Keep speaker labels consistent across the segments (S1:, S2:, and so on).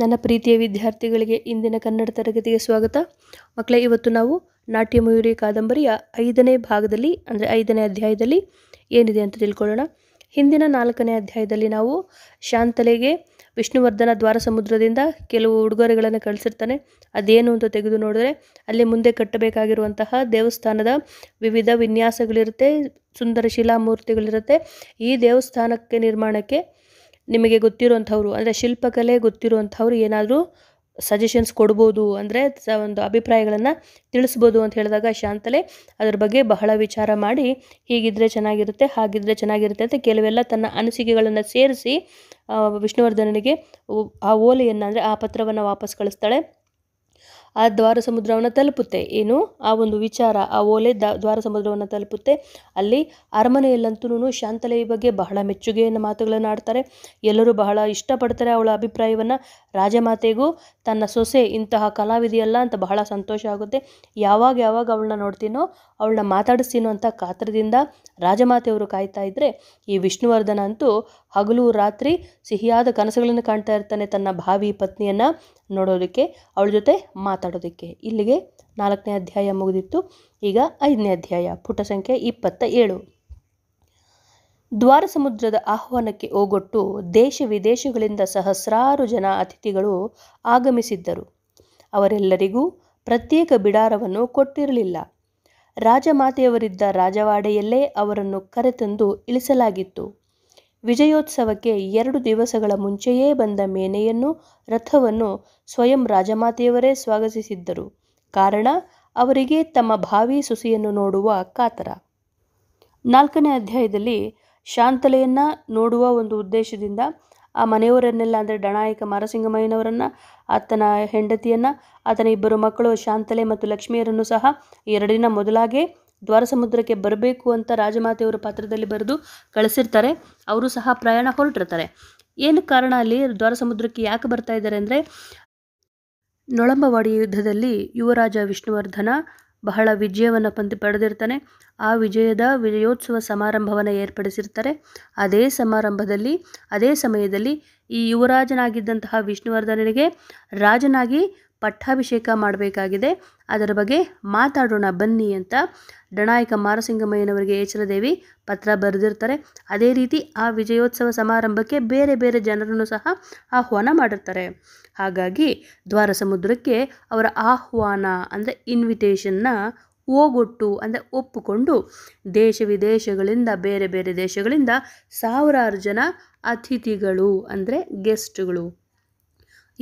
S1: ನನ್ನ ಪ್ರೀತಿಯ ವಿದ್ಯಾರ್ಥಿಗಳಿಗೆ ಇಂದಿನ ಕನ್ನಡ ತರಗತಿಗೆ ಸ್ವಾಗತ ಮಕ್ಕಳೇ ಇವತ್ತು ನಾವು ನಾಟ್ಯ ಮಯೂರಿ ಕಾದಂಬರಿಯ ಐದನೇ ಭಾಗದಲ್ಲಿ ಅಂದರೆ ಐದನೇ ಅಧ್ಯಾಯದಲ್ಲಿ ಏನಿದೆ ಅಂತ ತಿಳ್ಕೊಳ್ಳೋಣ ಹಿಂದಿನ ನಾಲ್ಕನೇ ಅಧ್ಯಾಯದಲ್ಲಿ ನಾವು ಶಾಂತಲೆಗೆ ವಿಷ್ಣುವರ್ಧನ ದ್ವಾರ ಸಮುದ್ರದಿಂದ ಕೆಲವು ಉಡುಗೊರೆಗಳನ್ನು ಕಳಿಸಿರ್ತಾನೆ ಅದೇನು ಅಂತ ತೆಗೆದು ನೋಡಿದ್ರೆ ಅಲ್ಲಿ ಮುಂದೆ ಕಟ್ಟಬೇಕಾಗಿರುವಂತಹ ದೇವಸ್ಥಾನದ ವಿವಿಧ ವಿನ್ಯಾಸಗಳಿರುತ್ತೆ ಸುಂದರ ಶಿಲಾಮೂರ್ತಿಗಳಿರುತ್ತೆ ಈ ದೇವಸ್ಥಾನಕ್ಕೆ ನಿರ್ಮಾಣಕ್ಕೆ ನಿಮಗೆ ಗೊತ್ತಿರುವಂಥವ್ರು ಅಂದರೆ ಶಿಲ್ಪಕಲೆ ಗೊತ್ತಿರುವಂಥವ್ರು ಏನಾದರೂ ಸಜೆಷನ್ಸ್ ಕೊಡ್ಬೋದು ಅಂದರೆ ಒಂದು ಅಭಿಪ್ರಾಯಗಳನ್ನು ತಿಳಿಸ್ಬೋದು ಅಂತ ಹೇಳಿದಾಗ ಶಾಂತಲೆ ಅದ್ರ ಬಗ್ಗೆ ಬಹಳ ವಿಚಾರ ಮಾಡಿ ಹೀಗಿದ್ದರೆ ಚೆನ್ನಾಗಿರುತ್ತೆ ಹಾಗಿದ್ದರೆ ಚೆನ್ನಾಗಿರುತ್ತೆ ಅಂತ ಕೆಲವೆಲ್ಲ ತನ್ನ ಅನಿಸಿಕೆಗಳನ್ನು ಸೇರಿಸಿ ವಿಷ್ಣುವರ್ಧನನಿಗೆ ಆ ಓಲೆಯನ್ನು ಅಂದರೆ ಆ ಪತ್ರವನ್ನು ವಾಪಸ್ ಕಳಿಸ್ತಾಳೆ ಆ ದ್ವಾರ ಸಮುದ್ರವನ್ನು ತಲುಪುತ್ತೆ ಏನು ಆ ಒಂದು ವಿಚಾರ ಆ ಓಲೆ ದ್ವಾರ ಸಮುದ್ರವನ್ನು ತಲುಪುತ್ತೆ ಅಲ್ಲಿ ಅರಮನೆಯಲ್ಲಂತೂ ಶಾಂತಲೆಯ ಬಗ್ಗೆ ಬಹಳ ಮೆಚ್ಚುಗೆಯನ್ನು ಮಾತುಗಳನ್ನು ಆಡ್ತಾರೆ ಎಲ್ಲರೂ ಬಹಳ ಇಷ್ಟಪಡ್ತಾರೆ ಅವಳ ಅಭಿಪ್ರಾಯವನ್ನು ರಾಜಮಾತೆಗೂ ತನ್ನ ಸೊಸೆ ಇಂತಹ ಕಲಾವಿದೆಯಲ್ಲ ಅಂತ ಬಹಳ ಸಂತೋಷ ಆಗುತ್ತೆ ಯಾವಾಗ ಯಾವಾಗ ಅವಳನ್ನ ನೋಡ್ತೀನೋ ಅವಳನ್ನ ಮಾತಾಡಿಸ್ತೀನೋ ಅಂತ ಕಾತ್ರದಿಂದ ರಾಜಮಾತೆಯವರು ಕಾಯ್ತಾ ಇದ್ದರೆ ಈ ವಿಷ್ಣುವರ್ಧನ ಅಂತೂ ಹಗಲು ರಾತ್ರಿ ಸಿಹಿಯಾದ ಕನಸುಗಳನ್ನು ಕಾಣ್ತಾ ಇರ್ತಾನೆ ತನ್ನ ಭಾವಿ ಪತ್ನಿಯನ್ನು ನೋಡೋದಕ್ಕೆ ಅವಳ ಜೊತೆ ಮಾತಾಡೋದಕ್ಕೆ ಇಲ್ಲಿಗೆ ನಾಲ್ಕನೇ ಅಧ್ಯಾಯ ಮುಗಿದಿತ್ತು ಈಗ ಐದನೇ ಅಧ್ಯಾಯ ಪುಟ ಸಂಖ್ಯೆ ಇಪ್ಪತ್ತ ಏಳು ದ್ವಾರ ಸಮುದ್ರದ ಆಹ್ವಾನಕ್ಕೆ ಓಗೊಟ್ಟು ದೇಶ ವಿದೇಶಗಳಿಂದ ಸಹಸ್ರಾರು ಜನ ಅತಿಥಿಗಳು ಆಗಮಿಸಿದ್ದರು ಅವರೆಲ್ಲರಿಗೂ ಪ್ರತ್ಯೇಕ ಬಿಡಾರವನ್ನು ಕೊಟ್ಟಿರಲಿಲ್ಲ ರಾಜಮಾತೆಯವರಿದ್ದ ರಾಜವಾಡೆಯಲ್ಲೇ ಅವರನ್ನು ಕರೆತಂದು ಇಳಿಸಲಾಗಿತ್ತು ವಿಜಯೋತ್ಸವಕ್ಕೆ ಎರಡು ದಿವಸಗಳ ಮುಂಚೆಯೇ ಬಂದ ಮೇನೆಯನ್ನು ರಥವನ್ನು ಸ್ವಯಂ ರಾಜಮಾತೆಯವರೇ ಸ್ವಾಗತಿಸಿದ್ದರು ಕಾರಣ ಅವರಿಗೆ ತಮ್ಮ ಭಾವಿ ಸುಸಿಯನ್ನು ನೋಡುವ ಕಾತರ ನಾಲ್ಕನೇ ಅಧ್ಯಾಯದಲ್ಲಿ ಶಾಂತಲೆಯನ್ನು ನೋಡುವ ಒಂದು ಉದ್ದೇಶದಿಂದ ಆ ಮನೆಯವರನ್ನೆಲ್ಲ ಅಂದರೆ ಡಣಾಯಕ ಮಾರಸಿಂಗಮಯ್ಯನವರನ್ನು ಆತನ ಹೆಂಡತಿಯನ್ನು ಆತನ ಇಬ್ಬರು ಮಕ್ಕಳು ಶಾಂತಲೆ ಮತ್ತು ಲಕ್ಷ್ಮಿಯರನ್ನು ಸಹ ಎರಡಿನ ಮೊದಲಾಗೆ ದ್ವಾರಸಮುದ್ರಕ್ಕೆ ಬರಬೇಕು ಅಂತ ರಾಜಮಾತೆಯವರ ಪಾತ್ರದಲ್ಲಿ ಬರೆದು ಕಳಿಸಿರ್ತಾರೆ ಅವರು ಸಹ ಪ್ರಯಾಣ ಹೊರಟಿರ್ತಾರೆ ಏನು ಕಾರಣ ಅಲ್ಲಿ ದ್ವಾರಸಮುದ್ರಕ್ಕೆ ಯಾಕೆ ಬರ್ತಾ ಇದ್ದಾರೆ ಅಂದರೆ ನೊಳಂಬವಾಡಿ ಯುದ್ಧದಲ್ಲಿ ಯುವರಾಜ ವಿಷ್ಣುವರ್ಧನ ಬಹಳ ವಿಜಯವನ್ನು ಪಂತಿ ಪಡೆದಿರ್ತಾನೆ ಆ ವಿಜಯದ ವಿಜಯೋತ್ಸವ ಸಮಾರಂಭವನ್ನು ಏರ್ಪಡಿಸಿರ್ತಾರೆ ಅದೇ ಸಮಾರಂಭದಲ್ಲಿ ಅದೇ ಸಮಯದಲ್ಲಿ ಈ ಯುವರಾಜನಾಗಿದ್ದಂತಹ ವಿಷ್ಣುವರ್ಧನನಿಗೆ ರಾಜನಾಗಿ ಪಟ್ಟಾಭಿಷೇಕ ಮಾಡಬೇಕಾಗಿದೆ ಅದರ ಬಗ್ಗೆ ಮಾತಾಡೋಣ ಬನ್ನಿ ಅಂತ ಡಣಾಯಕ ಮಾರಸಿಂಗಮಯ್ಯನವರಿಗೆ ಏಚಲದೇವಿ ಪತ್ರ ಬರೆದಿರ್ತಾರೆ ಅದೇ ರೀತಿ ಆ ವಿಜಯೋತ್ಸವ ಸಮಾರಂಭಕ್ಕೆ ಬೇರೆ ಬೇರೆ ಜನರನ್ನು ಸಹ ಆಹ್ವಾನ ಮಾಡಿರ್ತಾರೆ ಹಾಗಾಗಿ ದ್ವಾರಸಮುದ್ರಕ್ಕೆ ಅವರ ಆಹ್ವಾನ ಅಂದರೆ ಇನ್ವಿಟೇಷನ್ನ ಓಗೊಟ್ಟು ಅಂದರೆ ಒಪ್ಪಿಕೊಂಡು ದೇಶ ವಿದೇಶಗಳಿಂದ ಬೇರೆ ಬೇರೆ ದೇಶಗಳಿಂದ ಸಾವಿರಾರು ಜನ ಅತಿಥಿಗಳು ಅಂದರೆ ಗೆಸ್ಟ್ಗಳು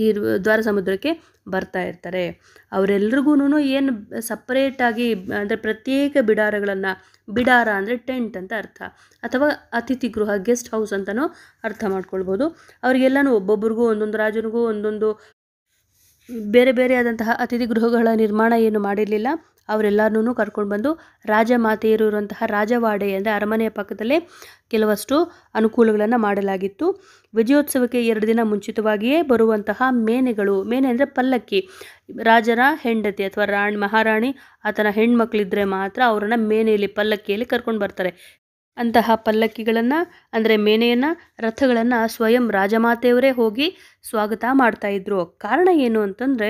S1: ಈ ದ್ವಾರ ಸಮುದ್ರಕ್ಕೆ ಬರ್ತಾ ಇರ್ತಾರೆ ಅವರೆಲ್ರಿಗೂ ಏನು ಸಪ್ರೇಟಾಗಿ ಅಂದರೆ ಪ್ರತ್ಯೇಕ ಬಿಡಾರಗಳನ್ನು ಬಿಡಾರ ಅಂದರೆ ಟೆಂಟ್ ಅಂತ ಅರ್ಥ ಅಥವಾ ಅತಿಥಿ ಗೃಹ ಗೆಸ್ಟ್ ಹೌಸ್ ಅಂತಲೂ ಅರ್ಥ ಮಾಡ್ಕೊಳ್ಬೋದು ಅವರಿಗೆಲ್ಲನೂ ಒಬ್ಬೊಬ್ಬರಿಗೂ ಒಂದೊಂದು ರಾಜನಿಗೂ ಒಂದೊಂದು ಬೇರೆ ಬೇರೆ ಆದಂತಹ ಅತಿಥಿ ಗೃಹಗಳ ನಿರ್ಮಾಣ ಏನು ಮಾಡಿರಲಿಲ್ಲ ಅವರೆಲ್ಲರನ್ನೂ ಕರ್ಕೊಂಡು ಬಂದು ರಾಜಮಾತೆಯರು ಇರುವಂತಹ ರಾಜವಾಡೆ ಅಂದರೆ ಅರಮನೆಯ ಪಕ್ಕದಲ್ಲೇ ಕೆಲವಷ್ಟು ಅನುಕೂಲಗಳನ್ನು ಮಾಡಲಾಗಿತ್ತು ವಿಜಯೋತ್ಸವಕ್ಕೆ ಎರಡು ದಿನ ಮುಂಚಿತವಾಗಿಯೇ ಬರುವಂತಹ ಮೇನೆಗಳು ಮೇನೆ ಅಂದರೆ ಪಲ್ಲಕ್ಕಿ ರಾಜರ ಹೆಂಡತಿ ಅಥವಾ ರಾಣಿ ಮಹಾರಾಣಿ ಆತನ ಹೆಣ್ಮಕ್ಳಿದ್ರೆ ಮಾತ್ರ ಅವರನ್ನು ಮೇನೆಯಲ್ಲಿ ಪಲ್ಲಕ್ಕಿಯಲ್ಲಿ ಕರ್ಕೊಂಡು ಬರ್ತಾರೆ ಅಂತಹ ಪಲ್ಲಕ್ಕಿಗಳನ್ನು ಅಂದರೆ ಮೇನೆಯನ್ನು ರಥಗಳನ್ನು ಸ್ವಯಂ ರಾಜಮಾತೆಯವರೇ ಹೋಗಿ ಸ್ವಾಗತ ಮಾಡ್ತಾಯಿದ್ರು ಕಾರಣ ಏನು ಅಂತಂದರೆ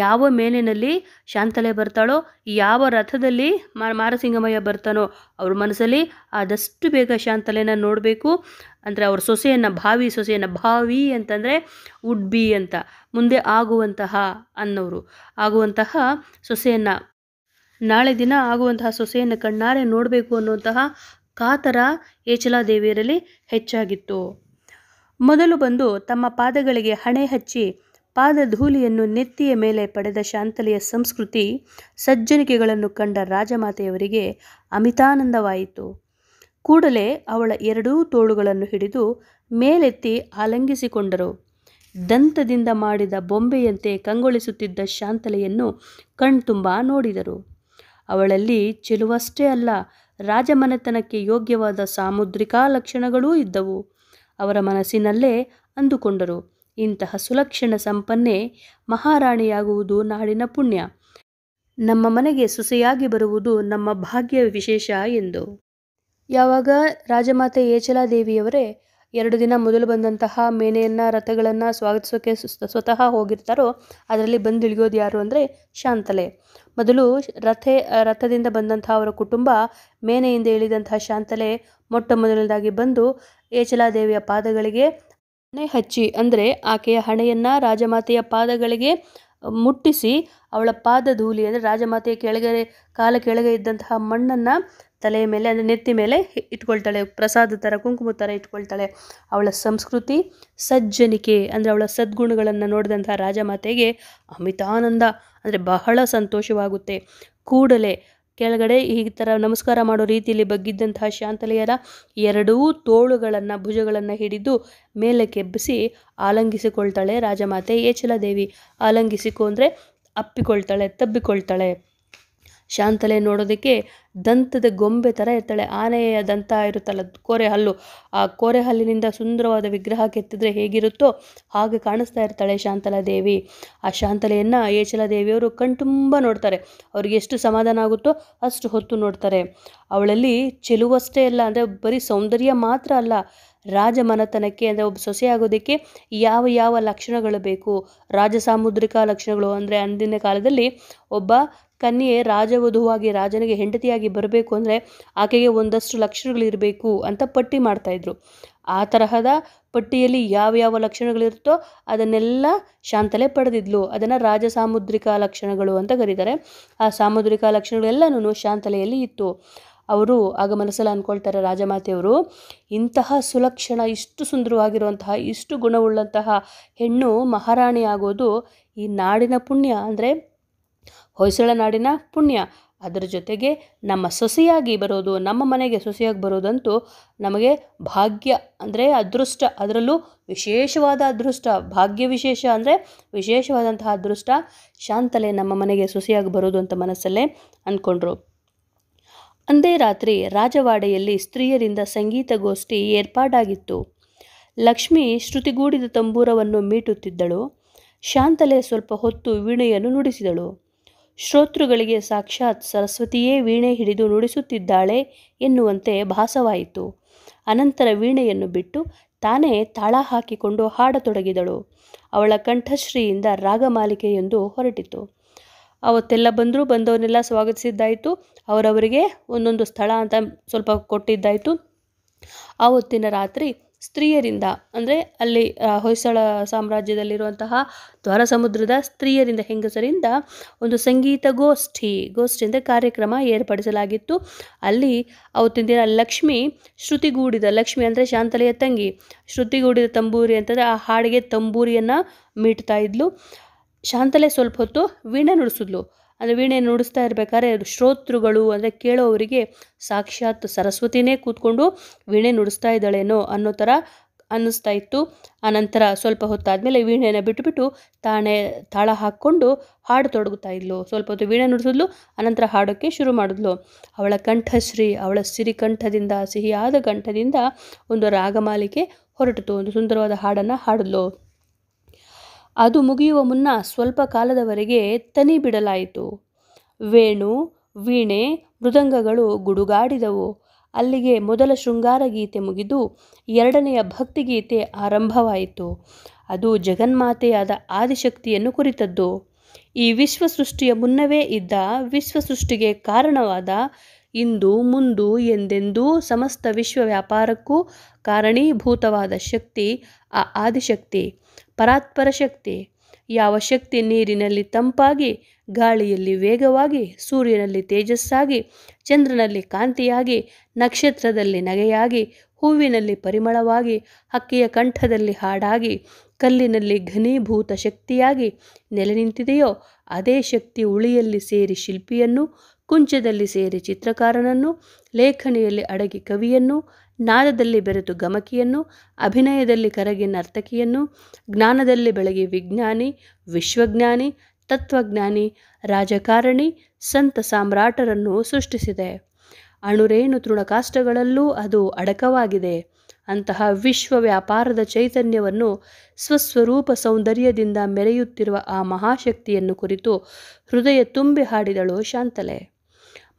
S1: ಯಾವ ಮೇನೆಯಲ್ಲಿ ಶಾಂತಲೆ ಬರ್ತಾಳೋ ಯಾವ ರಥದಲ್ಲಿ ಮಾರಸಿಂಗಮಯ್ಯ ಬರ್ತಾನೋ ಅವ್ರ ಮನಸ್ಸಲ್ಲಿ ಆದಷ್ಟು ಬೇಗ ಶಾಂತಲೆನ ನೋಡಬೇಕು ಅಂದರೆ ಅವ್ರ ಸೊಸೆಯನ್ನು ಭಾವಿ ಸೊಸೆಯನ್ನು ಭಾವಿ ಅಂತಂದರೆ ವುಡ್ ಬಿ ಅಂತ ಮುಂದೆ ಆಗುವಂತಹ ಅನ್ನೋರು ಆಗುವಂತಹ ಸೊಸೆಯನ್ನು ನಾಳೆ ದಿನ ಆಗುವಂತಹ ಸೊಸೆಯನ್ನು ಕಣ್ಣಾರೆ ನೋಡಬೇಕು ಅನ್ನುವಂತಹ ಕಾತರ ಏಚಲಾದೇವಿಯರಲ್ಲಿ ಹೆಚ್ಚಾಗಿತ್ತು ಮೊದಲು ಬಂದು ತಮ್ಮ ಪಾದಗಳಿಗೆ ಹಣೆ ಹಚ್ಚಿ ಪಾದ ಧೂಲಿಯನ್ನು ನೆತ್ತಿಯ ಮೇಲೆ ಪಡೆದ ಶಾಂತಲೆಯ ಸಂಸ್ಕೃತಿ ಸಜ್ಜನಿಕೆಗಳನ್ನು ಕಂಡ ರಾಜಮಾತೆಯವರಿಗೆ ಅಮಿತಾನಂದವಾಯಿತು ಕೂಡಲೇ ಅವಳ ಎರಡೂ ತೋಳುಗಳನ್ನು ಹಿಡಿದು ಮೇಲೆತ್ತಿ ಆಲಂಗಿಸಿಕೊಂಡರು ದಂತದಿಂದ ಮಾಡಿದ ಬೊಂಬೆಯಂತೆ ಕಂಗೊಳಿಸುತ್ತಿದ್ದ ಶಾಂತಲೆಯನ್ನು ಕಣ್ತುಂಬ ನೋಡಿದರು ಅವಳಲ್ಲಿ ಚೆಲುವಷ್ಟೇ ಅಲ್ಲ ರಾಜಮನೆತನಕ್ಕೆ ಯೋಗ್ಯವಾದ ಸಾಮುದ್ರಿಕ ಲಕ್ಷಣಗಳೂ ಇದ್ದವು ಅವರ ಮನಸ್ಸಿನಲ್ಲೇ ಅಂದುಕೊಂಡರು ಇಂತಹ ಸುಲಕ್ಷಣ ಸಂಪನ್ನೆ ಮಹಾರಾಣಿಯಾಗುವುದು ನಾಡಿನ ಪುಣ್ಯ ನಮ್ಮ ಮನೆಗೆ ಸೊಸೆಯಾಗಿ ಬರುವುದು ನಮ್ಮ ಭಾಗ್ಯ ವಿಶೇಷ ಎಂದು ಯಾವಾಗ ರಾಜಮಾತೆ ಏಚಲಾದೇವಿಯವರೇ ಎರಡು ದಿನ ಮೊದಲು ಬಂದಂತಹ ಮೇನೆಯನ್ನು ರಥಗಳನ್ನು ಸ್ವಾಗತಿಸೋಕೆ ಸ್ವತಃ ಹೋಗಿರ್ತಾರೋ ಅದರಲ್ಲಿ ಬಂದು ಇಳಿಯೋದು ಯಾರು ಅಂದರೆ ಶಾಂತಲೆ ಮೊದಲು ರಥೆ ರಥದಿಂದ ಬಂದಂತಹ ಅವರ ಕುಟುಂಬ ಮೇನೆಯಿಂದ ಇಳಿದಂತಹ ಶಾಂತಲೆ ಮೊಟ್ಟ ಮೊದಲನೇದಾಗಿ ಬಂದು ಏಚಲಾದೇವಿಯ ಪಾದಗಳಿಗೆ ಹಣೆ ಹಚ್ಚಿ ಅಂದರೆ ಆಕೆಯ ಹಣೆಯನ್ನು ರಾಜಮಾತೆಯ ಪಾದಗಳಿಗೆ ಮುಟ್ಟಿಸಿ ಅವಳ ಪಾದ ಧೂಲಿ ಅಂದರೆ ರಾಜಮಾತೆಯ ಕೆಳಗೆ ಕಾಲ ಕೆಳಗೆ ಇದ್ದಂತಹ ಮಣ್ಣನ್ನು ತಲೆಯ ಮೇಲೆ ಅಂದರೆ ನೆತ್ತಿ ಮೇಲೆ ಇಟ್ಕೊಳ್ತಾಳೆ ಪ್ರಸಾದ ಥರ ಕುಂಕುಮ ಥರ ಇಟ್ಕೊಳ್ತಾಳೆ ಅವಳ ಸಂಸ್ಕೃತಿ ಸಜ್ಜನಿಕೆ ಅಂದರೆ ಅವಳ ಸದ್ಗುಣಗಳನ್ನು ನೋಡಿದಂತಹ ರಾಜಮಾತೆಗೆ ಅಮಿತಾನಂದ ಅಂದರೆ ಬಹಳ ಸಂತೋಷವಾಗುತ್ತೆ ಕೂಡಲೇ ಕೆಳಗಡೆ ಈ ಥರ ನಮಸ್ಕಾರ ಮಾಡೋ ರೀತಿಯಲ್ಲಿ ಬಗ್ಗಿದ್ದಂತಹ ಶಾಂತಲೆಯರ ಎರಡೂ ತೋಳುಗಳನ್ನು ಭುಜಗಳನ್ನು ಹಿಡಿದು ಕೆಬ್ಬಿಸಿ ಆಲಂಗಿಸಿಕೊಳ್ತಾಳೆ ರಾಜಮಾತೆ ಏಚಲ ಆಲಂಗಿಸಿಕೊಂಡ್ರೆ ಅಪ್ಪಿಕೊಳ್ತಾಳೆ ತಬ್ಬಿಕೊಳ್ತಾಳೆ ಶಾಂತಲೆ ನೋಡೋದಕ್ಕೆ ದಂತದ ಗೊಂಬೆ ಥರ ಇರ್ತಾಳೆ ಆನೆಯ ದಂತ ಇರುತ್ತಲ್ಲ ಕೋರೆ ಹಲ್ಲು ಆ ಕೋರೆ ಹಲ್ಲಿನಿಂದ ಸುಂದರವಾದ ವಿಗ್ರಹ ಕೆತ್ತಿದ್ರೆ ಹೇಗಿರುತ್ತೋ ಹಾಗೆ ಕಾಣಿಸ್ತಾ ಇರ್ತಾಳೆ ಶಾಂತಲಾ ದೇವಿ ಆ ಶಾಂತಲೆಯನ್ನು ಏಚಲ ದೇವಿಯವರು ಕಣ್ತುಂಬ ನೋಡ್ತಾರೆ ಅವ್ರಿಗೆ ಎಷ್ಟು ಸಮಾಧಾನ ಆಗುತ್ತೋ ಅಷ್ಟು ಹೊತ್ತು ನೋಡ್ತಾರೆ ಅವಳಲ್ಲಿ ಚೆಲುವಷ್ಟೇ ಅಲ್ಲ ಅಂದರೆ ಬರೀ ಸೌಂದರ್ಯ ಮಾತ್ರ ಅಲ್ಲ ರಾಜಮನೆತನಕ್ಕೆ ಅಂದರೆ ಒಬ್ಬ ಸೊಸೆಯಾಗೋದಕ್ಕೆ ಯಾವ ಯಾವ ಲಕ್ಷಣಗಳು ಬೇಕು ರಾಜಸಾಮುದ್ರಿಕ ಲಕ್ಷಣಗಳು ಅಂದರೆ ಅಂದಿನ ಕಾಲದಲ್ಲಿ ಒಬ್ಬ ಕನ್ಯೆ ರಾಜವಧುವಾಗಿ ರಾಜನಿಗೆ ಹೆಂಡತಿಯಾಗಿ ಬರಬೇಕು ಅಂದರೆ ಆಕೆಗೆ ಒಂದಷ್ಟು ಲಕ್ಷಣಗಳಿರಬೇಕು ಅಂತ ಪಟ್ಟಿ ಮಾಡ್ತಾಯಿದ್ರು ಆ ತರಹದ ಪಟ್ಟಿಯಲ್ಲಿ ಯಾವ ಯಾವ ಲಕ್ಷಣಗಳಿರುತ್ತೋ ಅದನ್ನೆಲ್ಲ ಶಾಂತಲೆ ಪಡೆದಿದ್ಲು ಅದನ್ನು ರಾಜ ಸಾಮುದ್ರಿಕ ಲಕ್ಷಣಗಳು ಅಂತ ಕರೀತಾರೆ ಆ ಸಾಮುದ್ರಿಕ ಲಕ್ಷಣಗಳೆಲ್ಲನೂ ಶಾಂತಲೆಯಲ್ಲಿ ಇತ್ತು ಅವರು ಆಗ ಮನಸ್ಸಲ್ಲಿ ಅಂದ್ಕೊಳ್ತಾರೆ ರಾಜಮಾತೆಯವರು ಇಂತಹ ಸುಲಕ್ಷಣ ಇಷ್ಟು ಸುಂದರವಾಗಿರುವಂತಹ ಇಷ್ಟು ಗುಣವುಳ್ಳಂತಹ ಹೆಣ್ಣು ಮಹಾರಾಣಿ ಆಗೋದು ಈ ನಾಡಿನ ಪುಣ್ಯ ಅಂದರೆ ಹೊಯ್ಸಳ ನಾಡಿನ ಪುಣ್ಯ ಅದರ ಜೊತೆಗೆ ನಮ್ಮ ಸೊಸೆಯಾಗಿ ಬರೋದು ನಮ್ಮ ಮನೆಗೆ ಸೊಸೆಯಾಗಿ ಬರೋದಂತೂ ನಮಗೆ ಭಾಗ್ಯ ಅಂದರೆ ಅದೃಷ್ಟ ಅದರಲ್ಲೂ ವಿಶೇಷವಾದ ಅದೃಷ್ಟ ಭಾಗ್ಯ ವಿಶೇಷ ಅಂದರೆ ವಿಶೇಷವಾದಂತಹ ಅದೃಷ್ಟ ಶಾಂತಲೆ ನಮ್ಮ ಮನೆಗೆ ಸೊಸೆಯಾಗಿ ಬರೋದು ಅಂತ ಮನಸ್ಸಲ್ಲೇ ಅಂದ್ಕೊಂಡ್ರು ಅಂದೇ ರಾತ್ರಿ ರಾಜವಾಡೆಯಲ್ಲಿ ಸ್ತ್ರೀಯರಿಂದ ಸಂಗೀತ ಗೋಷ್ಠಿ ಏರ್ಪಾಡಾಗಿತ್ತು ಲಕ್ಷ್ಮಿ ಶ್ರುತಿಗೂಡಿದ ತಂಬೂರವನ್ನು ಮೀಟುತ್ತಿದ್ದಳು ಶಾಂತಲೆ ಸ್ವಲ್ಪ ಹೊತ್ತು ವೀಣೆಯನ್ನು ನುಡಿಸಿದಳು ಶ್ರೋತೃಗಳಿಗೆ ಸಾಕ್ಷಾತ್ ಸರಸ್ವತಿಯೇ ವೀಣೆ ಹಿಡಿದು ನುಡಿಸುತ್ತಿದ್ದಾಳೆ ಎನ್ನುವಂತೆ ಭಾಸವಾಯಿತು ಅನಂತರ ವೀಣೆಯನ್ನು ಬಿಟ್ಟು ತಾನೇ ತಾಳ ಹಾಕಿಕೊಂಡು ಹಾಡತೊಡಗಿದಳು ಅವಳ ಕಂಠಶ್ರೀಯಿಂದ ರಾಗಮಾಲಿಕೆಯೊಂದು ಹೊರಟಿತು ಅವತ್ತೆಲ್ಲ ಬಂದರು ಬಂದವ್ರನ್ನೆಲ್ಲ ಸ್ವಾಗತಿಸಿದ್ದಾಯಿತು ಅವರವರಿಗೆ ಒಂದೊಂದು ಸ್ಥಳ ಅಂತ ಸ್ವಲ್ಪ ಕೊಟ್ಟಿದ್ದಾಯಿತು ಆವತ್ತಿನ ರಾತ್ರಿ ಸ್ತ್ರೀಯರಿಂದ ಅಂದರೆ ಅಲ್ಲಿ ಹೊಯ್ಸಳ ಸಾಮ್ರಾಜ್ಯದಲ್ಲಿರುವಂತಹ ದ್ವಾರ ಸಮುದ್ರದ ಸ್ತ್ರೀಯರಿಂದ ಹೆಂಗಸರಿಂದ ಒಂದು ಸಂಗೀತ ಗೋಷ್ಠಿ ಗೋಷ್ಠಿ ಅಂದರೆ ಕಾರ್ಯಕ್ರಮ ಏರ್ಪಡಿಸಲಾಗಿತ್ತು ಅಲ್ಲಿ ಅವತ್ತಿನ ದಿನ ಲಕ್ಷ್ಮಿ ಶ್ರುತಿಗೂಡಿದ ಲಕ್ಷ್ಮಿ ಅಂದರೆ ಶಾಂತಲೆಯ ತಂಗಿ ಶ್ರುತಿಗೂಡಿದ ತಂಬೂರಿ ಅಂತಂದರೆ ಆ ಹಾಡಿಗೆ ತಂಬೂರಿಯನ್ನು ಮೀಟ್ತಾ ಇದ್ಲು ಶಾಂತಲೆ ಸ್ವಲ್ಪ ಹೊತ್ತು ವೀಣೆ ನುಡಿಸಿದ್ಲು ಅಂದರೆ ವೀಣೆ ನುಡಿಸ್ತಾ ಇರಬೇಕಾದ್ರೆ ಶ್ರೋತೃಗಳು ಅಂದರೆ ಕೇಳೋವರಿಗೆ ಸಾಕ್ಷಾತ್ ಸರಸ್ವತಿನೇ ಕೂತ್ಕೊಂಡು ವೀಣೆ ನುಡಿಸ್ತಾ ಇದ್ದಾಳೇನೋ ಅನ್ನೋ ಥರ ಅನ್ನಿಸ್ತಾ ಇತ್ತು ಆನಂತರ ಸ್ವಲ್ಪ ಹೊತ್ತಾದಮೇಲೆ ವೀಣೆನ ಬಿಟ್ಟುಬಿಟ್ಟು ತಾಣೆ ತಾಳ ಹಾಕ್ಕೊಂಡು ಹಾಡು ತೊಡಗುತ್ತಾ ಇದ್ಲು ಸ್ವಲ್ಪ ಹೊತ್ತು ವೀಣೆ ನುಡಿಸಿದ್ಲು ಆನಂತರ ಹಾಡೋಕ್ಕೆ ಶುರು ಮಾಡಿದ್ಲು ಅವಳ ಕಂಠಶ್ರೀ ಅವಳ ಸಿರಿ ಕಂಠದಿಂದ ಸಿಹಿಯಾದ ಕಂಠದಿಂದ ಒಂದು ರಾಗಮಾಲಿಕೆ ಹೊರಟಿತು ಒಂದು ಸುಂದರವಾದ ಹಾಡನ್ನು ಹಾಡಿದ್ಲು ಅದು ಮುಗಿಯುವ ಮುನ್ನ ಸ್ವಲ್ಪ ಕಾಲದವರೆಗೆ ತನಿ ಬಿಡಲಾಯಿತು ವೇಣು ವೀಣೆ ಮೃದಂಗಗಳು ಗುಡುಗಾಡಿದವು ಅಲ್ಲಿಗೆ ಮೊದಲ ಶೃಂಗಾರ ಗೀತೆ ಮುಗಿದು ಎರಡನೆಯ ಭಕ್ತಿಗೀತೆ ಆರಂಭವಾಯಿತು ಅದು ಜಗನ್ಮಾತೆಯಾದ ಆದಿಶಕ್ತಿಯನ್ನು ಕುರಿತದ್ದು ಈ ವಿಶ್ವ ಸೃಷ್ಟಿಯ ಮುನ್ನವೇ ಇದ್ದ ವಿಶ್ವ ಸೃಷ್ಟಿಗೆ ಕಾರಣವಾದ ಇಂದು ಮುಂದು ಎಂದೆಂದೂ ಸಮಸ್ತ ವಿಶ್ವ ವ್ಯಾಪಾರಕ್ಕೂ ಕಾರಣೀಭೂತವಾದ ಶಕ್ತಿ ಆ ಆದಿಶಕ್ತಿ ಪರಾತ್ಪರ ಶಕ್ತಿ ಯಾವ ಶಕ್ತಿ ನೀರಿನಲ್ಲಿ ತಂಪಾಗಿ ಗಾಳಿಯಲ್ಲಿ ವೇಗವಾಗಿ ಸೂರ್ಯನಲ್ಲಿ ತೇಜಸ್ಸಾಗಿ ಚಂದ್ರನಲ್ಲಿ ಕಾಂತಿಯಾಗಿ ನಕ್ಷತ್ರದಲ್ಲಿ ನಗೆಯಾಗಿ ಹೂವಿನಲ್ಲಿ ಪರಿಮಳವಾಗಿ ಹಕ್ಕಿಯ ಕಂಠದಲ್ಲಿ ಹಾಡಾಗಿ ಕಲ್ಲಿನಲ್ಲಿ ಘನೀಭೂತ ಶಕ್ತಿಯಾಗಿ ನೆಲೆ ನಿಂತಿದೆಯೋ ಅದೇ ಶಕ್ತಿ ಉಳಿಯಲ್ಲಿ ಸೇರಿ ಶಿಲ್ಪಿಯನ್ನು ಕುಂಚದಲ್ಲಿ ಸೇರಿ ಚಿತ್ರಕಾರನನ್ನು ಲೇಖನಿಯಲ್ಲಿ ಅಡಗಿ ಕವಿಯನ್ನು ನಾದದಲ್ಲಿ ಬೆರೆತು ಗಮಕಿಯನ್ನು ಅಭಿನಯದಲ್ಲಿ ಕರಗಿ ನರ್ತಕಿಯನ್ನು ಜ್ಞಾನದಲ್ಲಿ ಬೆಳಗಿ ವಿಜ್ಞಾನಿ ವಿಶ್ವಜ್ಞಾನಿ ತತ್ವಜ್ಞಾನಿ ರಾಜಕಾರಣಿ ಸಂತ ಸಾಮ್ರಾಟರನ್ನು ಸೃಷ್ಟಿಸಿದೆ ಅಣುರೇಣು ತೃಣಕಾಷ್ಟಗಳಲ್ಲೂ ಅದು ಅಡಕವಾಗಿದೆ ಅಂತಹ ವಿಶ್ವ ವ್ಯಾಪಾರದ ಚೈತನ್ಯವನ್ನು ಸ್ವಸ್ವರೂಪ ಸೌಂದರ್ಯದಿಂದ ಮೆರೆಯುತ್ತಿರುವ ಆ ಮಹಾಶಕ್ತಿಯನ್ನು ಕುರಿತು ಹೃದಯ ತುಂಬಿ ಹಾಡಿದಳು ಶಾಂತಲೆ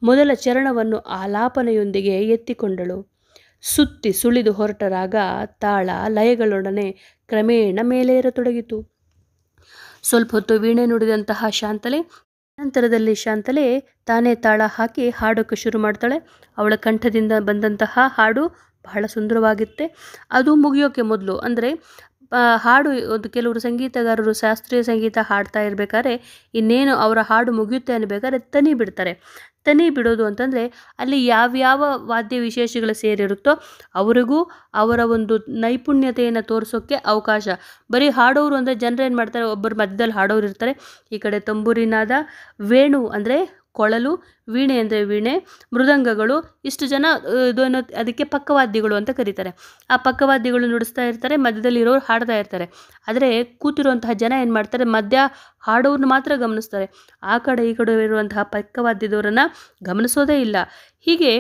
S1: ಮೊದಲ ಚರಣವನ್ನು ಆಲಾಪನೆಯೊಂದಿಗೆ ಎತ್ತಿಕೊಂಡಳು ಸುತ್ತಿ ಸುಳಿದು ಹೊರಟರಾಗ ತಾಳ ಲಯಗಳೊಡನೆ ಕ್ರಮೇಣ ಮೇಲೇರತೊಡಗಿತು ಸ್ವಲ್ಪ ಹೊತ್ತು ವೀಣೆ ನುಡಿದಂತಹ ಶಾಂತಲೆ ನಂತರದಲ್ಲಿ ಶಾಂತಲೆ ತಾನೇ ತಾಳ ಹಾಕಿ ಹಾಡೋಕ್ಕೆ ಶುರು ಮಾಡ್ತಾಳೆ ಅವಳ ಕಂಠದಿಂದ ಬಂದಂತಹ ಹಾಡು ಬಹಳ ಸುಂದರವಾಗಿತ್ತೆ ಅದು ಮುಗಿಯೋಕ್ಕೆ ಮೊದಲು ಅಂದರೆ ಹಾಡು ಒಂದು ಕೆಲವರು ಸಂಗೀತಗಾರರು ಶಾಸ್ತ್ರೀಯ ಸಂಗೀತ ಹಾಡ್ತಾ ಇರಬೇಕಾದ್ರೆ ಇನ್ನೇನು ಅವರ ಹಾಡು ಮುಗಿಯುತ್ತೆ ಅನ್ನಬೇಕಾದ್ರೆ ತನಿ ಬಿಡ್ತಾರೆ ತನಿ ಬಿಡೋದು ಅಂತಂದರೆ ಅಲ್ಲಿ ಯಾವ್ಯಾವ ವಾದ್ಯ ವಿಶೇಷಗಳು ಸೇರಿರುತ್ತೋ ಅವರಿಗೂ ಅವರ ಒಂದು ನೈಪುಣ್ಯತೆಯನ್ನು ತೋರಿಸೋಕ್ಕೆ ಅವಕಾಶ ಬರೀ ಹಾಡೋರು ಅಂದರೆ ಜನರು ಏನು ಮಾಡ್ತಾರೆ ಒಬ್ಬರು ಮಧ್ಯದಲ್ಲಿ ಹಾಡೋರು ಇರ್ತಾರೆ ಈ ಕಡೆ ತಂಬೂರಿನಾದ ವೇಣು ಅಂದರೆ ಕೊಳಲು ವೀಣೆ ಅಂದರೆ ವೀಣೆ ಮೃದಂಗಗಳು ಇಷ್ಟು ಜನ ಇದನ್ನು ಅದಕ್ಕೆ ಪಕ್ಕವಾದ್ಯಗಳು ಅಂತ ಕರೀತಾರೆ ಆ ಪಕ್ಕವಾದ್ಯಗಳು ನುಡಿಸ್ತಾ ಇರ್ತಾರೆ ಇರೋರು ಹಾಡ್ತಾ ಇರ್ತಾರೆ ಆದರೆ ಕೂತಿರುವಂತಹ ಜನ ಏನು ಮಾಡ್ತಾರೆ ಮಧ್ಯ ಹಾಡೋರನ್ನ ಮಾತ್ರ ಗಮನಿಸ್ತಾರೆ ಆ ಕಡೆ ಈ ಕಡೆ ಇರುವಂತಹ ಪಕ್ಕವಾದ್ಯದವರನ್ನು ಗಮನಿಸೋದೇ ಇಲ್ಲ ಹೀಗೆ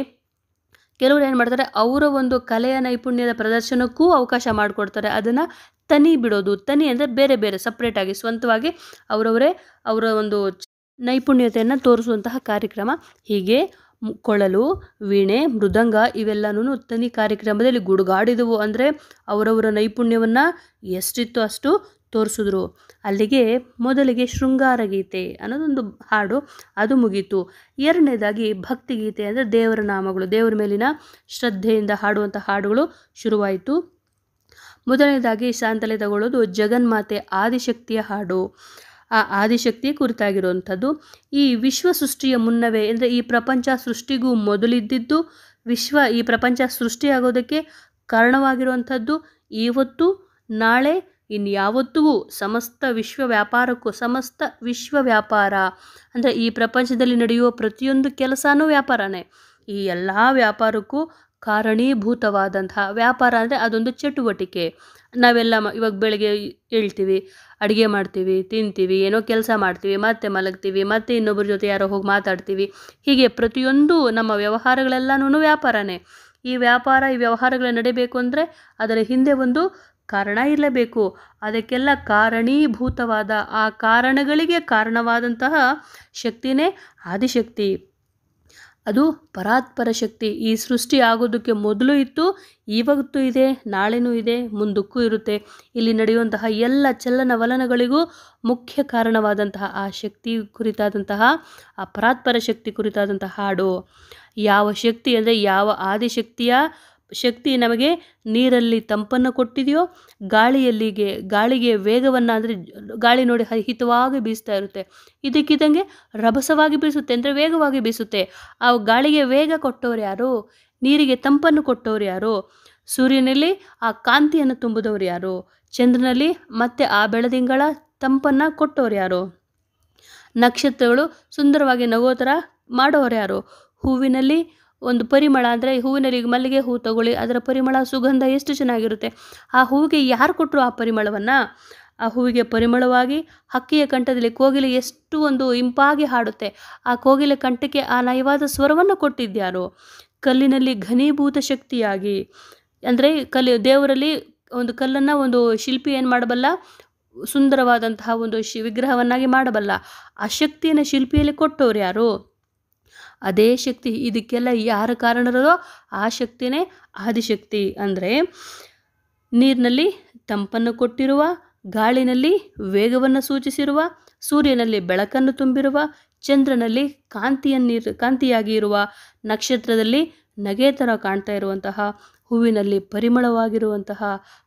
S1: ಕೆಲವರು ಏನು ಮಾಡ್ತಾರೆ ಅವರ ಒಂದು ಕಲೆಯ ನೈಪುಣ್ಯದ ಪ್ರದರ್ಶನಕ್ಕೂ ಅವಕಾಶ ಮಾಡಿಕೊಡ್ತಾರೆ ಅದನ್ನು ತನಿ ಬಿಡೋದು ತನಿ ಅಂದರೆ ಬೇರೆ ಬೇರೆ ಸಪ್ರೇಟಾಗಿ ಸ್ವಂತವಾಗಿ ಅವರವರೇ ಅವರ ಒಂದು ನೈಪುಣ್ಯತೆಯನ್ನು ತೋರಿಸುವಂತಹ ಕಾರ್ಯಕ್ರಮ ಹೀಗೆ ಕೊಳಲು ವೀಣೆ ಮೃದಂಗ ಇವೆಲ್ಲವೂ ತನಿ ಕಾರ್ಯಕ್ರಮದಲ್ಲಿ ಗುಡುಗಾಡಿದವು ಅಂದರೆ ಅವರವರ ನೈಪುಣ್ಯವನ್ನು ಎಷ್ಟಿತ್ತು ಅಷ್ಟು ತೋರಿಸಿದ್ರು ಅಲ್ಲಿಗೆ ಮೊದಲಿಗೆ ಶೃಂಗಾರ ಗೀತೆ ಅನ್ನೋದೊಂದು ಹಾಡು ಅದು ಮುಗೀತು ಎರಡನೇದಾಗಿ ಭಕ್ತಿಗೀತೆ ಅಂದರೆ ದೇವರ ನಾಮಗಳು ದೇವರ ಮೇಲಿನ ಶ್ರದ್ಧೆಯಿಂದ ಹಾಡುವಂಥ ಹಾಡುಗಳು ಶುರುವಾಯಿತು ಮೊದಲನೇದಾಗಿ ಶಾಂತಲೆ ತಗೊಳ್ಳೋದು ಜಗನ್ಮಾತೆ ಆದಿಶಕ್ತಿಯ ಹಾಡು ಆ ಆದಿಶಕ್ತಿಯ ಕುರಿತಾಗಿರುವಂಥದ್ದು ಈ ವಿಶ್ವ ಸೃಷ್ಟಿಯ ಮುನ್ನವೇ ಅಂದರೆ ಈ ಪ್ರಪಂಚ ಸೃಷ್ಟಿಗೂ ಮೊದಲಿದ್ದಿದ್ದು ವಿಶ್ವ ಈ ಪ್ರಪಂಚ ಸೃಷ್ಟಿಯಾಗೋದಕ್ಕೆ ಕಾರಣವಾಗಿರುವಂಥದ್ದು ಇವತ್ತು ನಾಳೆ ಇನ್ಯಾವತ್ತಿಗೂ ಸಮಸ್ತ ವಿಶ್ವ ವ್ಯಾಪಾರಕ್ಕೂ ಸಮಸ್ತ ವಿಶ್ವ ವ್ಯಾಪಾರ ಅಂದರೆ ಈ ಪ್ರಪಂಚದಲ್ಲಿ ನಡೆಯುವ ಪ್ರತಿಯೊಂದು ಕೆಲಸನೂ ವ್ಯಾಪಾರನೇ ಈ ಎಲ್ಲ ವ್ಯಾಪಾರಕ್ಕೂ ಕಾರಣೀಭೂತವಾದಂತಹ ವ್ಯಾಪಾರ ಅಂದರೆ ಅದೊಂದು ಚಟುವಟಿಕೆ ನಾವೆಲ್ಲ ಇವಾಗ ಬೆಳಗ್ಗೆ ಹೇಳ್ತೀವಿ ಅಡುಗೆ ಮಾಡ್ತೀವಿ ತಿಂತೀವಿ ಏನೋ ಕೆಲಸ ಮಾಡ್ತೀವಿ ಮತ್ತೆ ಮಲಗ್ತೀವಿ ಮತ್ತೆ ಇನ್ನೊಬ್ಬರ ಜೊತೆ ಯಾರೋ ಹೋಗಿ ಮಾತಾಡ್ತೀವಿ ಹೀಗೆ ಪ್ರತಿಯೊಂದು ನಮ್ಮ ವ್ಯವಹಾರಗಳೆಲ್ಲನೂ ವ್ಯಾಪಾರನೇ ಈ ವ್ಯಾಪಾರ ಈ ವ್ಯವಹಾರಗಳ ನಡೀಬೇಕು ಅಂದರೆ ಅದರ ಹಿಂದೆ ಒಂದು ಕಾರಣ ಇರಲೇಬೇಕು ಅದಕ್ಕೆಲ್ಲ ಕಾರಣೀಭೂತವಾದ ಆ ಕಾರಣಗಳಿಗೆ ಕಾರಣವಾದಂತಹ ಶಕ್ತಿನೇ ಆದಿಶಕ್ತಿ ಅದು ಪರಾತ್ಪರ ಶಕ್ತಿ ಈ ಸೃಷ್ಟಿ ಆಗೋದಕ್ಕೆ ಮೊದಲು ಇತ್ತು ಇವತ್ತು ಇದೆ ನಾಳೆನೂ ಇದೆ ಮುಂದಕ್ಕೂ ಇರುತ್ತೆ ಇಲ್ಲಿ ನಡೆಯುವಂತಹ ಎಲ್ಲ ಚಲನವಲನಗಳಿಗೂ ಮುಖ್ಯ ಕಾರಣವಾದಂತಹ ಆ ಶಕ್ತಿ ಕುರಿತಾದಂತಹ ಆ ಪರಾತ್ಪರ ಶಕ್ತಿ ಕುರಿತಾದಂತಹ ಹಾಡು ಯಾವ ಶಕ್ತಿ ಅಂದರೆ ಯಾವ ಆದಿಶಕ್ತಿಯ ಶಕ್ತಿ ನಮಗೆ ನೀರಲ್ಲಿ ತಂಪನ್ನು ಕೊಟ್ಟಿದೆಯೋ ಗಾಳಿಯಲ್ಲಿಗೆ ಗಾಳಿಗೆ ವೇಗವನ್ನು ಅಂದರೆ ಗಾಳಿ ನೋಡಿ ಹಿತವಾಗಿ ಬೀಸ್ತಾ ಇರುತ್ತೆ ಇದಕ್ಕಿದ್ದಂಗೆ ರಭಸವಾಗಿ ಬೀಸುತ್ತೆ ಅಂದರೆ ವೇಗವಾಗಿ ಬೀಸುತ್ತೆ ಆ ಗಾಳಿಗೆ ವೇಗ ಕೊಟ್ಟವ್ರು ಯಾರು ನೀರಿಗೆ ತಂಪನ್ನು ಕೊಟ್ಟವರು ಯಾರು ಸೂರ್ಯನಲ್ಲಿ ಆ ಕಾಂತಿಯನ್ನು ತುಂಬಿದವರು ಯಾರು ಚಂದ್ರನಲ್ಲಿ ಮತ್ತೆ ಆ ಬೆಳದಿಂಗಳ ತಂಪನ್ನು ಕೊಟ್ಟವರು ಯಾರು ನಕ್ಷತ್ರಗಳು ಸುಂದರವಾಗಿ ನಗೋ ಥರ ಮಾಡೋರು ಯಾರು ಹೂವಿನಲ್ಲಿ ಒಂದು ಪರಿಮಳ ಅಂದರೆ ಹೂವಿನಲ್ಲಿ ಮಲ್ಲಿಗೆ ಹೂ ತಗೊಳ್ಳಿ ಅದರ ಪರಿಮಳ ಸುಗಂಧ ಎಷ್ಟು ಚೆನ್ನಾಗಿರುತ್ತೆ ಆ ಹೂವಿಗೆ ಯಾರು ಕೊಟ್ಟರು ಆ ಪರಿಮಳವನ್ನು ಆ ಹೂವಿಗೆ ಪರಿಮಳವಾಗಿ ಹಕ್ಕಿಯ ಕಂಠದಲ್ಲಿ ಕೋಗಿಲೆ ಎಷ್ಟು ಒಂದು ಇಂಪಾಗಿ ಹಾಡುತ್ತೆ ಆ ಕೋಗಿಲೆ ಕಂಠಕ್ಕೆ ಆ ನಯವಾದ ಸ್ವರವನ್ನು ಕೊಟ್ಟಿದ್ದ್ಯಾರು ಕಲ್ಲಿನಲ್ಲಿ ಘನೀಭೂತ ಶಕ್ತಿಯಾಗಿ ಅಂದರೆ ಕಲ್ಲಿ ದೇವರಲ್ಲಿ ಒಂದು ಕಲ್ಲನ್ನು ಒಂದು ಶಿಲ್ಪಿ ಏನು ಮಾಡಬಲ್ಲ ಸುಂದರವಾದಂತಹ ಒಂದು ಶಿ ವಿಗ್ರಹವನ್ನಾಗಿ ಮಾಡಬಲ್ಲ ಆ ಶಕ್ತಿಯನ್ನು ಶಿಲ್ಪಿಯಲ್ಲಿ ಕೊಟ್ಟವ್ರು ಯಾರು ಅದೇ ಶಕ್ತಿ ಇದಕ್ಕೆಲ್ಲ ಯಾರ ಕಾರಣರೋ ಆ ಶಕ್ತಿನೇ ಆದಿಶಕ್ತಿ ಅಂದರೆ ನೀರಿನಲ್ಲಿ ತಂಪನ್ನು ಕೊಟ್ಟಿರುವ ಗಾಳಿನಲ್ಲಿ ವೇಗವನ್ನು ಸೂಚಿಸಿರುವ ಸೂರ್ಯನಲ್ಲಿ ಬೆಳಕನ್ನು ತುಂಬಿರುವ ಚಂದ್ರನಲ್ಲಿ ಕಾಂತಿಯನ್ನಿರ್ ಕಾಂತಿಯಾಗಿ ಇರುವ ನಕ್ಷತ್ರದಲ್ಲಿ ನಗೆ ಥರ ಕಾಣ್ತಾ ಇರುವಂತಹ ಹೂವಿನಲ್ಲಿ ಪರಿಮಳವಾಗಿರುವಂತಹ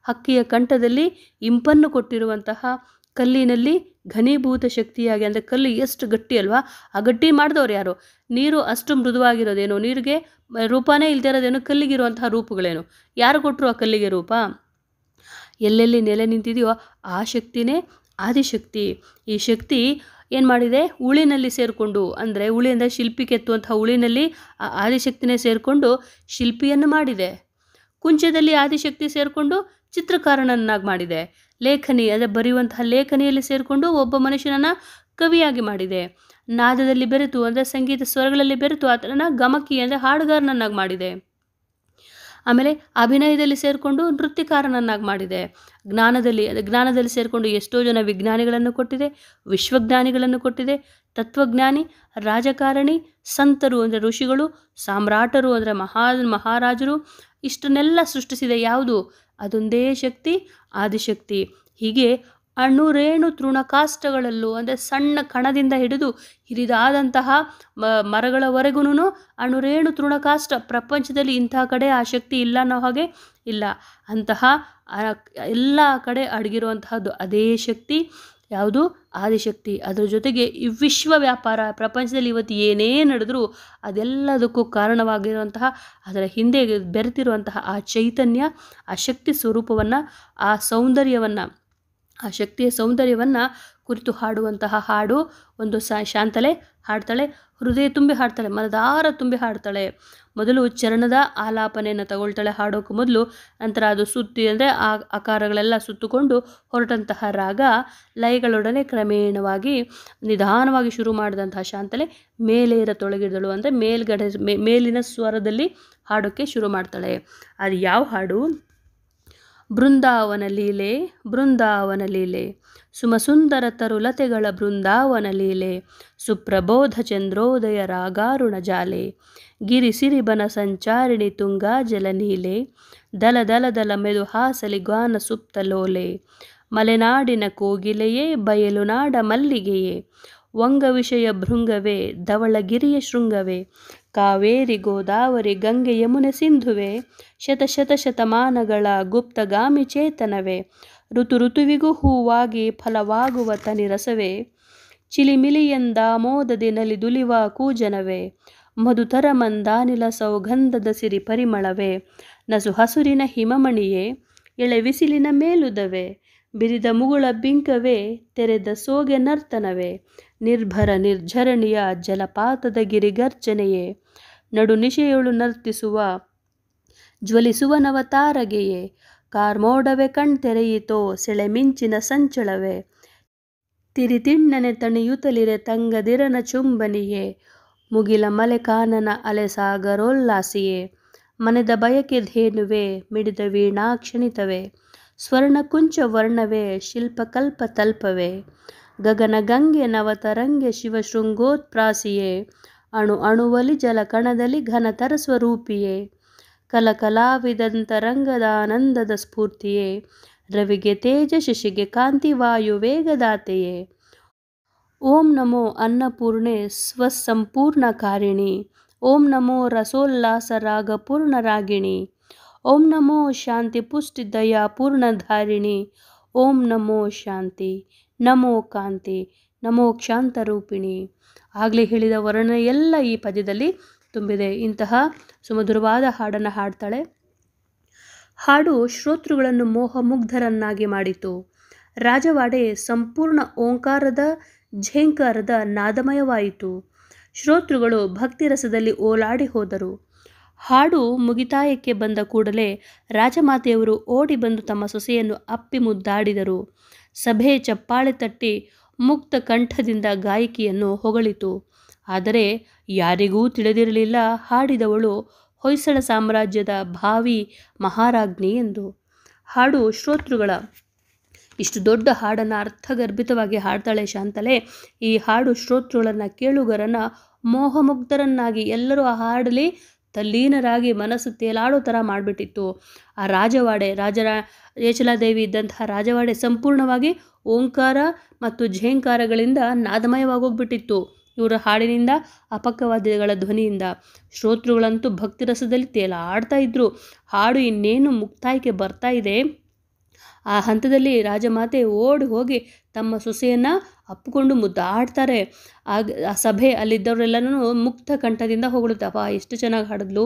S1: ಹಕ್ಕಿಯ ಕಂಠದಲ್ಲಿ ಇಂಪನ್ನು ಕೊಟ್ಟಿರುವಂತಹ ಕಲ್ಲಿನಲ್ಲಿ ಘನೀಭೂತ ಶಕ್ತಿಯಾಗಿ ಅಂದರೆ ಕಲ್ಲು ಎಷ್ಟು ಗಟ್ಟಿ ಅಲ್ವಾ ಆ ಗಟ್ಟಿ ಮಾಡಿದವರು ಯಾರು ನೀರು ಅಷ್ಟು ಮೃದುವಾಗಿರೋದೇನೋ ನೀರಿಗೆ ರೂಪನೇ ಇಲ್ಲದೆ ಇರೋದೇನೋ ಕಲ್ಲಿಗಿರುವಂತಹ ರೂಪಗಳೇನು ಯಾರು ಕೊಟ್ಟರು ಆ ಕಲ್ಲಿಗೆ ರೂಪ ಎಲ್ಲೆಲ್ಲಿ ನೆಲೆ ನಿಂತಿದೆಯೋ ಆ ಶಕ್ತಿನೇ ಆದಿಶಕ್ತಿ ಈ ಶಕ್ತಿ ಏನು ಮಾಡಿದೆ ಉಳಿನಲ್ಲಿ ಸೇರಿಕೊಂಡು ಅಂದರೆ ಉಳಿಯಿಂದ ಶಿಲ್ಪಿ ಕೆತ್ತುವಂತಹ ಉಳಿನಲ್ಲಿ ಆ ಆದಿಶಕ್ತಿನೇ ಸೇರಿಕೊಂಡು ಶಿಲ್ಪಿಯನ್ನು ಮಾಡಿದೆ ಕುಂಚದಲ್ಲಿ ಆದಿಶಕ್ತಿ ಸೇರಿಕೊಂಡು ಚಿತ್ರಕಾರನನ್ನಾಗಿ ಮಾಡಿದೆ ಲೇಖನಿ ಅಂದರೆ ಬರೆಯುವಂತಹ ಲೇಖನಿಯಲ್ಲಿ ಸೇರಿಕೊಂಡು ಒಬ್ಬ ಮನುಷ್ಯನನ್ನು ಕವಿಯಾಗಿ ಮಾಡಿದೆ ನಾದದಲ್ಲಿ ಬೆರೆತು ಅಂದರೆ ಸಂಗೀತ ಸ್ವರಗಳಲ್ಲಿ ಬೆರೆತು ಆತನನ್ನು ಗಮಕಿ ಅಂದರೆ ಹಾಡುಗಾರನನ್ನಾಗಿ ಮಾಡಿದೆ ಆಮೇಲೆ ಅಭಿನಯದಲ್ಲಿ ಸೇರಿಕೊಂಡು ನೃತ್ಯಕಾರನನ್ನಾಗಿ ಮಾಡಿದೆ ಜ್ಞಾನದಲ್ಲಿ ಜ್ಞಾನದಲ್ಲಿ ಸೇರಿಕೊಂಡು ಎಷ್ಟೋ ಜನ ವಿಜ್ಞಾನಿಗಳನ್ನು ಕೊಟ್ಟಿದೆ ವಿಶ್ವಜ್ಞಾನಿಗಳನ್ನು ಕೊಟ್ಟಿದೆ ತತ್ವಜ್ಞಾನಿ ರಾಜಕಾರಣಿ ಸಂತರು ಅಂದರೆ ಋಷಿಗಳು ಸಾಮ್ರಾಟರು ಅಂದರೆ ಮಹಾ ಮಹಾರಾಜರು ಇಷ್ಟನ್ನೆಲ್ಲ ಸೃಷ್ಟಿಸಿದೆ ಯಾವುದು ಅದೊಂದೇ ಶಕ್ತಿ ಆದಿಶಕ್ತಿ ಹೀಗೆ ಅಣುರೇಣು ತೃಣಕಾಷ್ಟಗಳಲ್ಲೂ ಅಂದರೆ ಸಣ್ಣ ಕಣದಿಂದ ಹಿಡಿದು ಹಿರಿದಾದಂತಹ ಮರಗಳವರೆಗೂ ಅಣುರೇಣು ತೃಣಕಾಷ್ಟ ಪ್ರಪಂಚದಲ್ಲಿ ಇಂಥ ಕಡೆ ಆ ಶಕ್ತಿ ಇಲ್ಲ ಅನ್ನೋ ಹಾಗೆ ಇಲ್ಲ ಅಂತಹ ಎಲ್ಲ ಕಡೆ ಅಡಗಿರುವಂತಹದ್ದು ಅದೇ ಶಕ್ತಿ ಯಾವುದು ಆದಿಶಕ್ತಿ ಅದರ ಜೊತೆಗೆ ಈ ವಿಶ್ವ ವ್ಯಾಪಾರ ಪ್ರಪಂಚದಲ್ಲಿ ಇವತ್ತು ಏನೇ ನಡೆದರೂ ಅದೆಲ್ಲದಕ್ಕೂ ಕಾರಣವಾಗಿರುವಂತಹ ಅದರ ಹಿಂದೆ ಬೆರೆತಿರುವಂತಹ ಆ ಚೈತನ್ಯ ಆ ಶಕ್ತಿ ಸ್ವರೂಪವನ್ನು ಆ ಸೌಂದರ್ಯವನ್ನು ಆ ಶಕ್ತಿಯ ಸೌಂದರ್ಯವನ್ನು ಕುರಿತು ಹಾಡುವಂತಹ ಹಾಡು ಒಂದು ಶಾಂತಲೆ ಹಾಡ್ತಾಳೆ ಹೃದಯ ತುಂಬಿ ಹಾಡ್ತಾಳೆ ಮನದಾರ ತುಂಬಿ ಹಾಡ್ತಾಳೆ ಮೊದಲು ಚರಣದ ಆಲಾಪನೆಯನ್ನು ತಗೊಳ್ತಾಳೆ ಹಾಡೋಕೆ ಮೊದಲು ನಂತರ ಅದು ಸುತ್ತಿ ಅಂದರೆ ಆ ಆಕಾರಗಳೆಲ್ಲ ಸುತ್ತುಕೊಂಡು ಹೊರಟಂತಹ ರಾಗ ಲಯಗಳೊಡನೆ ಕ್ರಮೇಣವಾಗಿ ನಿಧಾನವಾಗಿ ಶುರು ಮಾಡಿದಂತಹ ಶಾಂತಲೆ ಮೇಲೇರ ತೊಳಗಿದಳು ಅಂದರೆ ಮೇಲ್ಗಡೆ ಮೇಲಿನ ಸ್ವರದಲ್ಲಿ ಹಾಡೋಕ್ಕೆ ಶುರು ಮಾಡ್ತಾಳೆ ಅದು ಯಾವ ಹಾಡು ಬೃಂದಾವನ ಲೀಲೆ ಬೃಂದಾವನ ಲೀಲೆ ಸುಮಸುಂದರ ತರುಲತೆಗಳ ಬೃಂದಾವನ ಲೀಲೆ ಸುಪ್ರಬೋಧ ಚಂದ್ರೋದಯ ರಾಗಾರುಣ ಜಾಲೆ ಗಿರಿಸಿರಿಬನ ಸಂಚಾರಿಣಿ ತುಂಗಾ ನೀಲೆ ದಲ ದಲ ದಲ ಮೆದು ಸುಪ್ತ ಸುಪ್ತಲೋಲೆ ಮಲೆನಾಡಿನ ಕೋಗಿಲೆಯೇ ಬಯಲು ನಾಡ ಮಲ್ಲಿಗೆಯೇ ವಂಗ ವಿಷಯ ಭೃಂಗವೇ ಧವಳಗಿರಿಯ ಶೃಂಗವೇ ಕಾವೇರಿ ಗೋದಾವರಿ ಗಂಗೆ ಯಮುನೆ ಸಿಂಧುವೆ ಶತಶತ ಶತಮಾನಗಳ ಗುಪ್ತಗಾಮಿ ಚೇತನವೇ ಋತು ಋತುವಿಗೂ ಹೂವಾಗಿ ಫಲವಾಗುವ ತನಿರಸವೇ ಚಿಲಿಮಿಲಿಯಂದ ನಲಿ ನಲಿದುಲಿವ ಕೂಜನವೇ ಮಧುತರ ಮಂದಾನಿಲ ಸೌಗಂಧದ ಸಿರಿ ಪರಿಮಳವೇ ನಸು ಹಸುರಿನ ಹಿಮಮಣಿಯೇ ಎಳೆ ಬಿಸಿಲಿನ ಮೇಲುದವೆ ಬಿರಿದ ಮುಗುಳ ಬಿಂಕವೇ ತೆರೆದ ಸೋಗೆ ನರ್ತನವೇ ನಿರ್ಭರ ನಿರ್ಜರಣಿಯ ಜಲಪಾತದ ಗಿರಿಗರ್ಜನೆಯೇ ನಡುನಿಶೆಯೊಳು ನರ್ತಿಸುವ ಜ್ವಲಿಸುವ ನವತಾರಗೆಯೇ ಕಾರ್ಮೋಡವೆ ಕಣ್ತೆರೆಯಿತೋ ಸೆಳೆಮಿಂಚಿನ ಸಂಚಳವೇ ತಿರಿತಿಣ್ಣನೆ ತಣಿಯುತಲಿರೆ ತಂಗದಿರನ ಚುಂಬನಿಯೇ ಮುಗಿಲ ಮಲೆಕಾನನ ಅಲೆ ಸಾಗರೋಲ್ಲಾಸಿಯೇ ಮನೆದ ಬಯಕೆ ಧೇನುವೆ ಮಿಡಿದ ಸ್ವರ್ಣ ಕುಂಚ ವರ್ಣವೇ ಶಿಲ್ಪಕಲ್ಪ ತಲ್ಪವೇ ಗಗನಗಂಗೆ ನವತರಂಗೆ ಶಿವಶೃಂಗೋತ್ಪ್ರಾಸಿಯೇ ಅಣು ಅಣುವಲಿ ಜಲಕಣದಲ್ಲಿ ಘನತರ ಸ್ವರೂಪಿಯೇ ಕಲಕಲಾವಿದಂತರಂಗದ ಸ್ಫೂರ್ತಿಯೇ ರವಿಗೆ ತೇಜ ಶಶಿಗೆ ಕಾಂತಿ ವಾಯು ವೇಗದಾತೆಯೇ ಓಂ ನಮೋ ಅನ್ನಪೂರ್ಣೆ ಸ್ವಸಂಪೂರ್ಣ ಕಾರಿಣಿ ಓಂ ನಮೋ ರಸೋಲ್ಲಾಸ ರಾಗಪೂರ್ಣ ರಾಗಿಣಿ ಓಂ ನಮೋ ಶಾಂತಿ ಪುಷ್ಟಿ ದಯಾ ಪೂರ್ಣಧಾರಿಣಿ ಓಂ ನಮೋ ಶಾಂತಿ ನಮೋ ಕಾಂತಿ ನಮೋ ಕ್ಷಾಂತ ರೂಪಿಣಿ ಆಗಲೇ ಹೇಳಿದ ವರ್ಣನೆ ಎಲ್ಲ ಈ ಪದ್ಯದಲ್ಲಿ ತುಂಬಿದೆ ಇಂತಹ ಸುಮಧುರವಾದ ಹಾಡನ್ನು ಹಾಡ್ತಾಳೆ ಹಾಡು ಶ್ರೋತೃಗಳನ್ನು ಮೋಹಮುಗ್ಧರನ್ನಾಗಿ ಮಾಡಿತು ರಾಜವಾಡೆ ಸಂಪೂರ್ಣ ಓಂಕಾರದ ಝೇಂಕಾರದ ನಾದಮಯವಾಯಿತು ಶ್ರೋತೃಗಳು ಭಕ್ತಿರಸದಲ್ಲಿ ಓಲಾಡಿ ಹೋದರು ಹಾಡು ಮುಗಿತಾಯಕ್ಕೆ ಬಂದ ಕೂಡಲೇ ರಾಜಮಾತೆಯವರು ಓಡಿ ಬಂದು ತಮ್ಮ ಸೊಸೆಯನ್ನು ಅಪ್ಪಿ ಮುದ್ದಾಡಿದರು ಸಭೆ ಚಪ್ಪಾಳೆ ತಟ್ಟಿ ಮುಕ್ತ ಕಂಠದಿಂದ ಗಾಯಕಿಯನ್ನು ಹೊಗಳಿತು ಆದರೆ ಯಾರಿಗೂ ತಿಳಿದಿರಲಿಲ್ಲ ಹಾಡಿದವಳು ಹೊಯ್ಸಳ ಸಾಮ್ರಾಜ್ಯದ ಭಾವಿ ಮಹಾರಾಜ್ಞಿ ಎಂದು ಹಾಡು ಶ್ರೋತೃಗಳ ಇಷ್ಟು ದೊಡ್ಡ ಹಾಡನ್ನು ಅರ್ಥಗರ್ಭಿತವಾಗಿ ಹಾಡ್ತಾಳೆ ಶಾಂತಲೆ ಈ ಹಾಡು ಶ್ರೋತೃಗಳನ್ನು ಕೇಳುಗರನ್ನು ಮೋಹಮುಗ್ಧರನ್ನಾಗಿ ಎಲ್ಲರೂ ಆ ಹಾಡಲಿ ತಲ್ಲೀನರಾಗಿ ಮನಸ್ಸು ತೇಲಾಡೋ ಥರ ಮಾಡಿಬಿಟ್ಟಿತ್ತು ಆ ರಾಜವಾಡೆ ರಾಜರ ಏಚಲಾದೇವಿ ಇದ್ದಂತಹ ರಾಜವಾಡೆ ಸಂಪೂರ್ಣವಾಗಿ ಓಂಕಾರ ಮತ್ತು ಝೇಂಕಾರಗಳಿಂದ ನಾದಮಯವಾಗೋಗ್ಬಿಟ್ಟಿತ್ತು ಇವರ ಹಾಡಿನಿಂದ ಅಪಕ್ಕವಾದ್ಯಗಳ ಧ್ವನಿಯಿಂದ ಶ್ರೋತೃಗಳಂತೂ ಭಕ್ತಿರಸದಲ್ಲಿ ತೇಲಾಡ್ತಾ ಇದ್ರು ಹಾಡು ಇನ್ನೇನು ಮುಕ್ತಾಯಕ್ಕೆ ಬರ್ತಾ ಇದೆ ಆ ಹಂತದಲ್ಲಿ ರಾಜಮಾತೆ ಓಡಿ ಹೋಗಿ ತಮ್ಮ ಸೊಸೆಯನ್ನು ಅಪ್ಪಿಕೊಂಡು ಮುದ್ದಾಡ್ತಾರೆ ಆಗ ಆ ಸಭೆ ಅಲ್ಲಿದ್ದವರೆಲ್ಲನೂ ಮುಕ್ತ ಕಂಠದಿಂದ ಅಪ್ಪ ಎಷ್ಟು ಚೆನ್ನಾಗಿ ಹಾಡಿದ್ಲು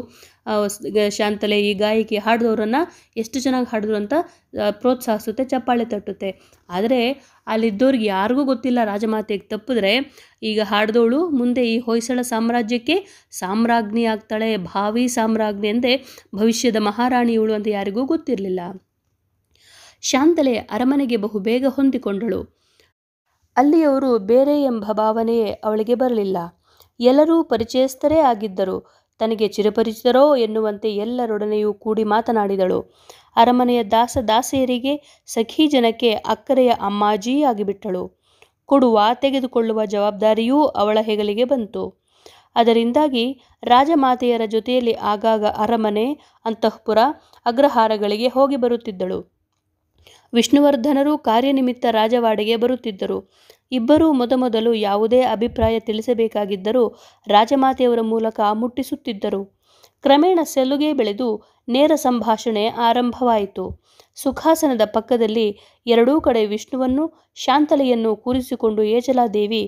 S1: ಶಾಂತಲೆ ಈ ಗಾಯಕಿ ಹಾಡಿದವರನ್ನು ಎಷ್ಟು ಚೆನ್ನಾಗಿ ಹಾಡಿದ್ರು ಅಂತ ಪ್ರೋತ್ಸಾಹಿಸುತ್ತೆ ಚಪ್ಪಾಳೆ ತಟ್ಟುತ್ತೆ ಆದರೆ ಅಲ್ಲಿದ್ದವ್ರಿಗೆ ಯಾರಿಗೂ ಗೊತ್ತಿಲ್ಲ ರಾಜಮಾತೆಗೆ ತಪ್ಪಿದ್ರೆ ಈಗ ಹಾಡಿದವಳು ಮುಂದೆ ಈ ಹೊಯ್ಸಳ ಸಾಮ್ರಾಜ್ಯಕ್ಕೆ ಸಾಮ್ರಾಜ್ಞಿ ಆಗ್ತಾಳೆ ಭಾವಿ ಸಾಮ್ರಾಜ್ಞಿ ಎಂದೇ ಭವಿಷ್ಯದ ಮಹಾರಾಣಿಯವಳು ಅಂತ ಯಾರಿಗೂ ಗೊತ್ತಿರಲಿಲ್ಲ ಶಾಂತಲೆ ಅರಮನೆಗೆ ಬಹುಬೇಗ ಹೊಂದಿಕೊಂಡಳು ಅಲ್ಲಿಯವರು ಬೇರೆ ಎಂಬ ಭಾವನೆಯೇ ಅವಳಿಗೆ ಬರಲಿಲ್ಲ ಎಲ್ಲರೂ ಪರಿಚಯಸ್ಥರೇ ಆಗಿದ್ದರು ತನಗೆ ಚಿರಪರಿಚಿತರೋ ಎನ್ನುವಂತೆ ಎಲ್ಲರೊಡನೆಯೂ ಕೂಡಿ ಮಾತನಾಡಿದಳು ಅರಮನೆಯ ದಾಸ ದಾಸಿಯರಿಗೆ ಸಖಿ ಜನಕ್ಕೆ ಅಕ್ಕರೆಯ ಅಮ್ಮಾಜಿ ಆಗಿಬಿಟ್ಟಳು ಕೊಡುವ ತೆಗೆದುಕೊಳ್ಳುವ ಜವಾಬ್ದಾರಿಯೂ ಅವಳ ಹೆಗಲಿಗೆ ಬಂತು ಅದರಿಂದಾಗಿ ರಾಜಮಾತೆಯರ ಜೊತೆಯಲ್ಲಿ ಆಗಾಗ ಅರಮನೆ ಅಂತಃಪುರ ಅಗ್ರಹಾರಗಳಿಗೆ ಹೋಗಿ ಬರುತ್ತಿದ್ದಳು ವಿಷ್ಣುವರ್ಧನರು ಕಾರ್ಯನಿಮಿತ್ತ ರಾಜವಾಡೆಗೆ ಬರುತ್ತಿದ್ದರು ಇಬ್ಬರೂ ಮೊದಮೊದಲು ಯಾವುದೇ ಅಭಿಪ್ರಾಯ ತಿಳಿಸಬೇಕಾಗಿದ್ದರೂ ರಾಜಮಾತೆಯವರ ಮೂಲಕ ಮುಟ್ಟಿಸುತ್ತಿದ್ದರು ಕ್ರಮೇಣ ಸೆಲುಗೆ ಬೆಳೆದು ನೇರ ಸಂಭಾಷಣೆ ಆರಂಭವಾಯಿತು ಸುಖಾಸನದ ಪಕ್ಕದಲ್ಲಿ ಎರಡೂ ಕಡೆ ವಿಷ್ಣುವನ್ನು ಶಾಂತಲೆಯನ್ನು ಕೂರಿಸಿಕೊಂಡು ಏಜಲಾದೇವಿ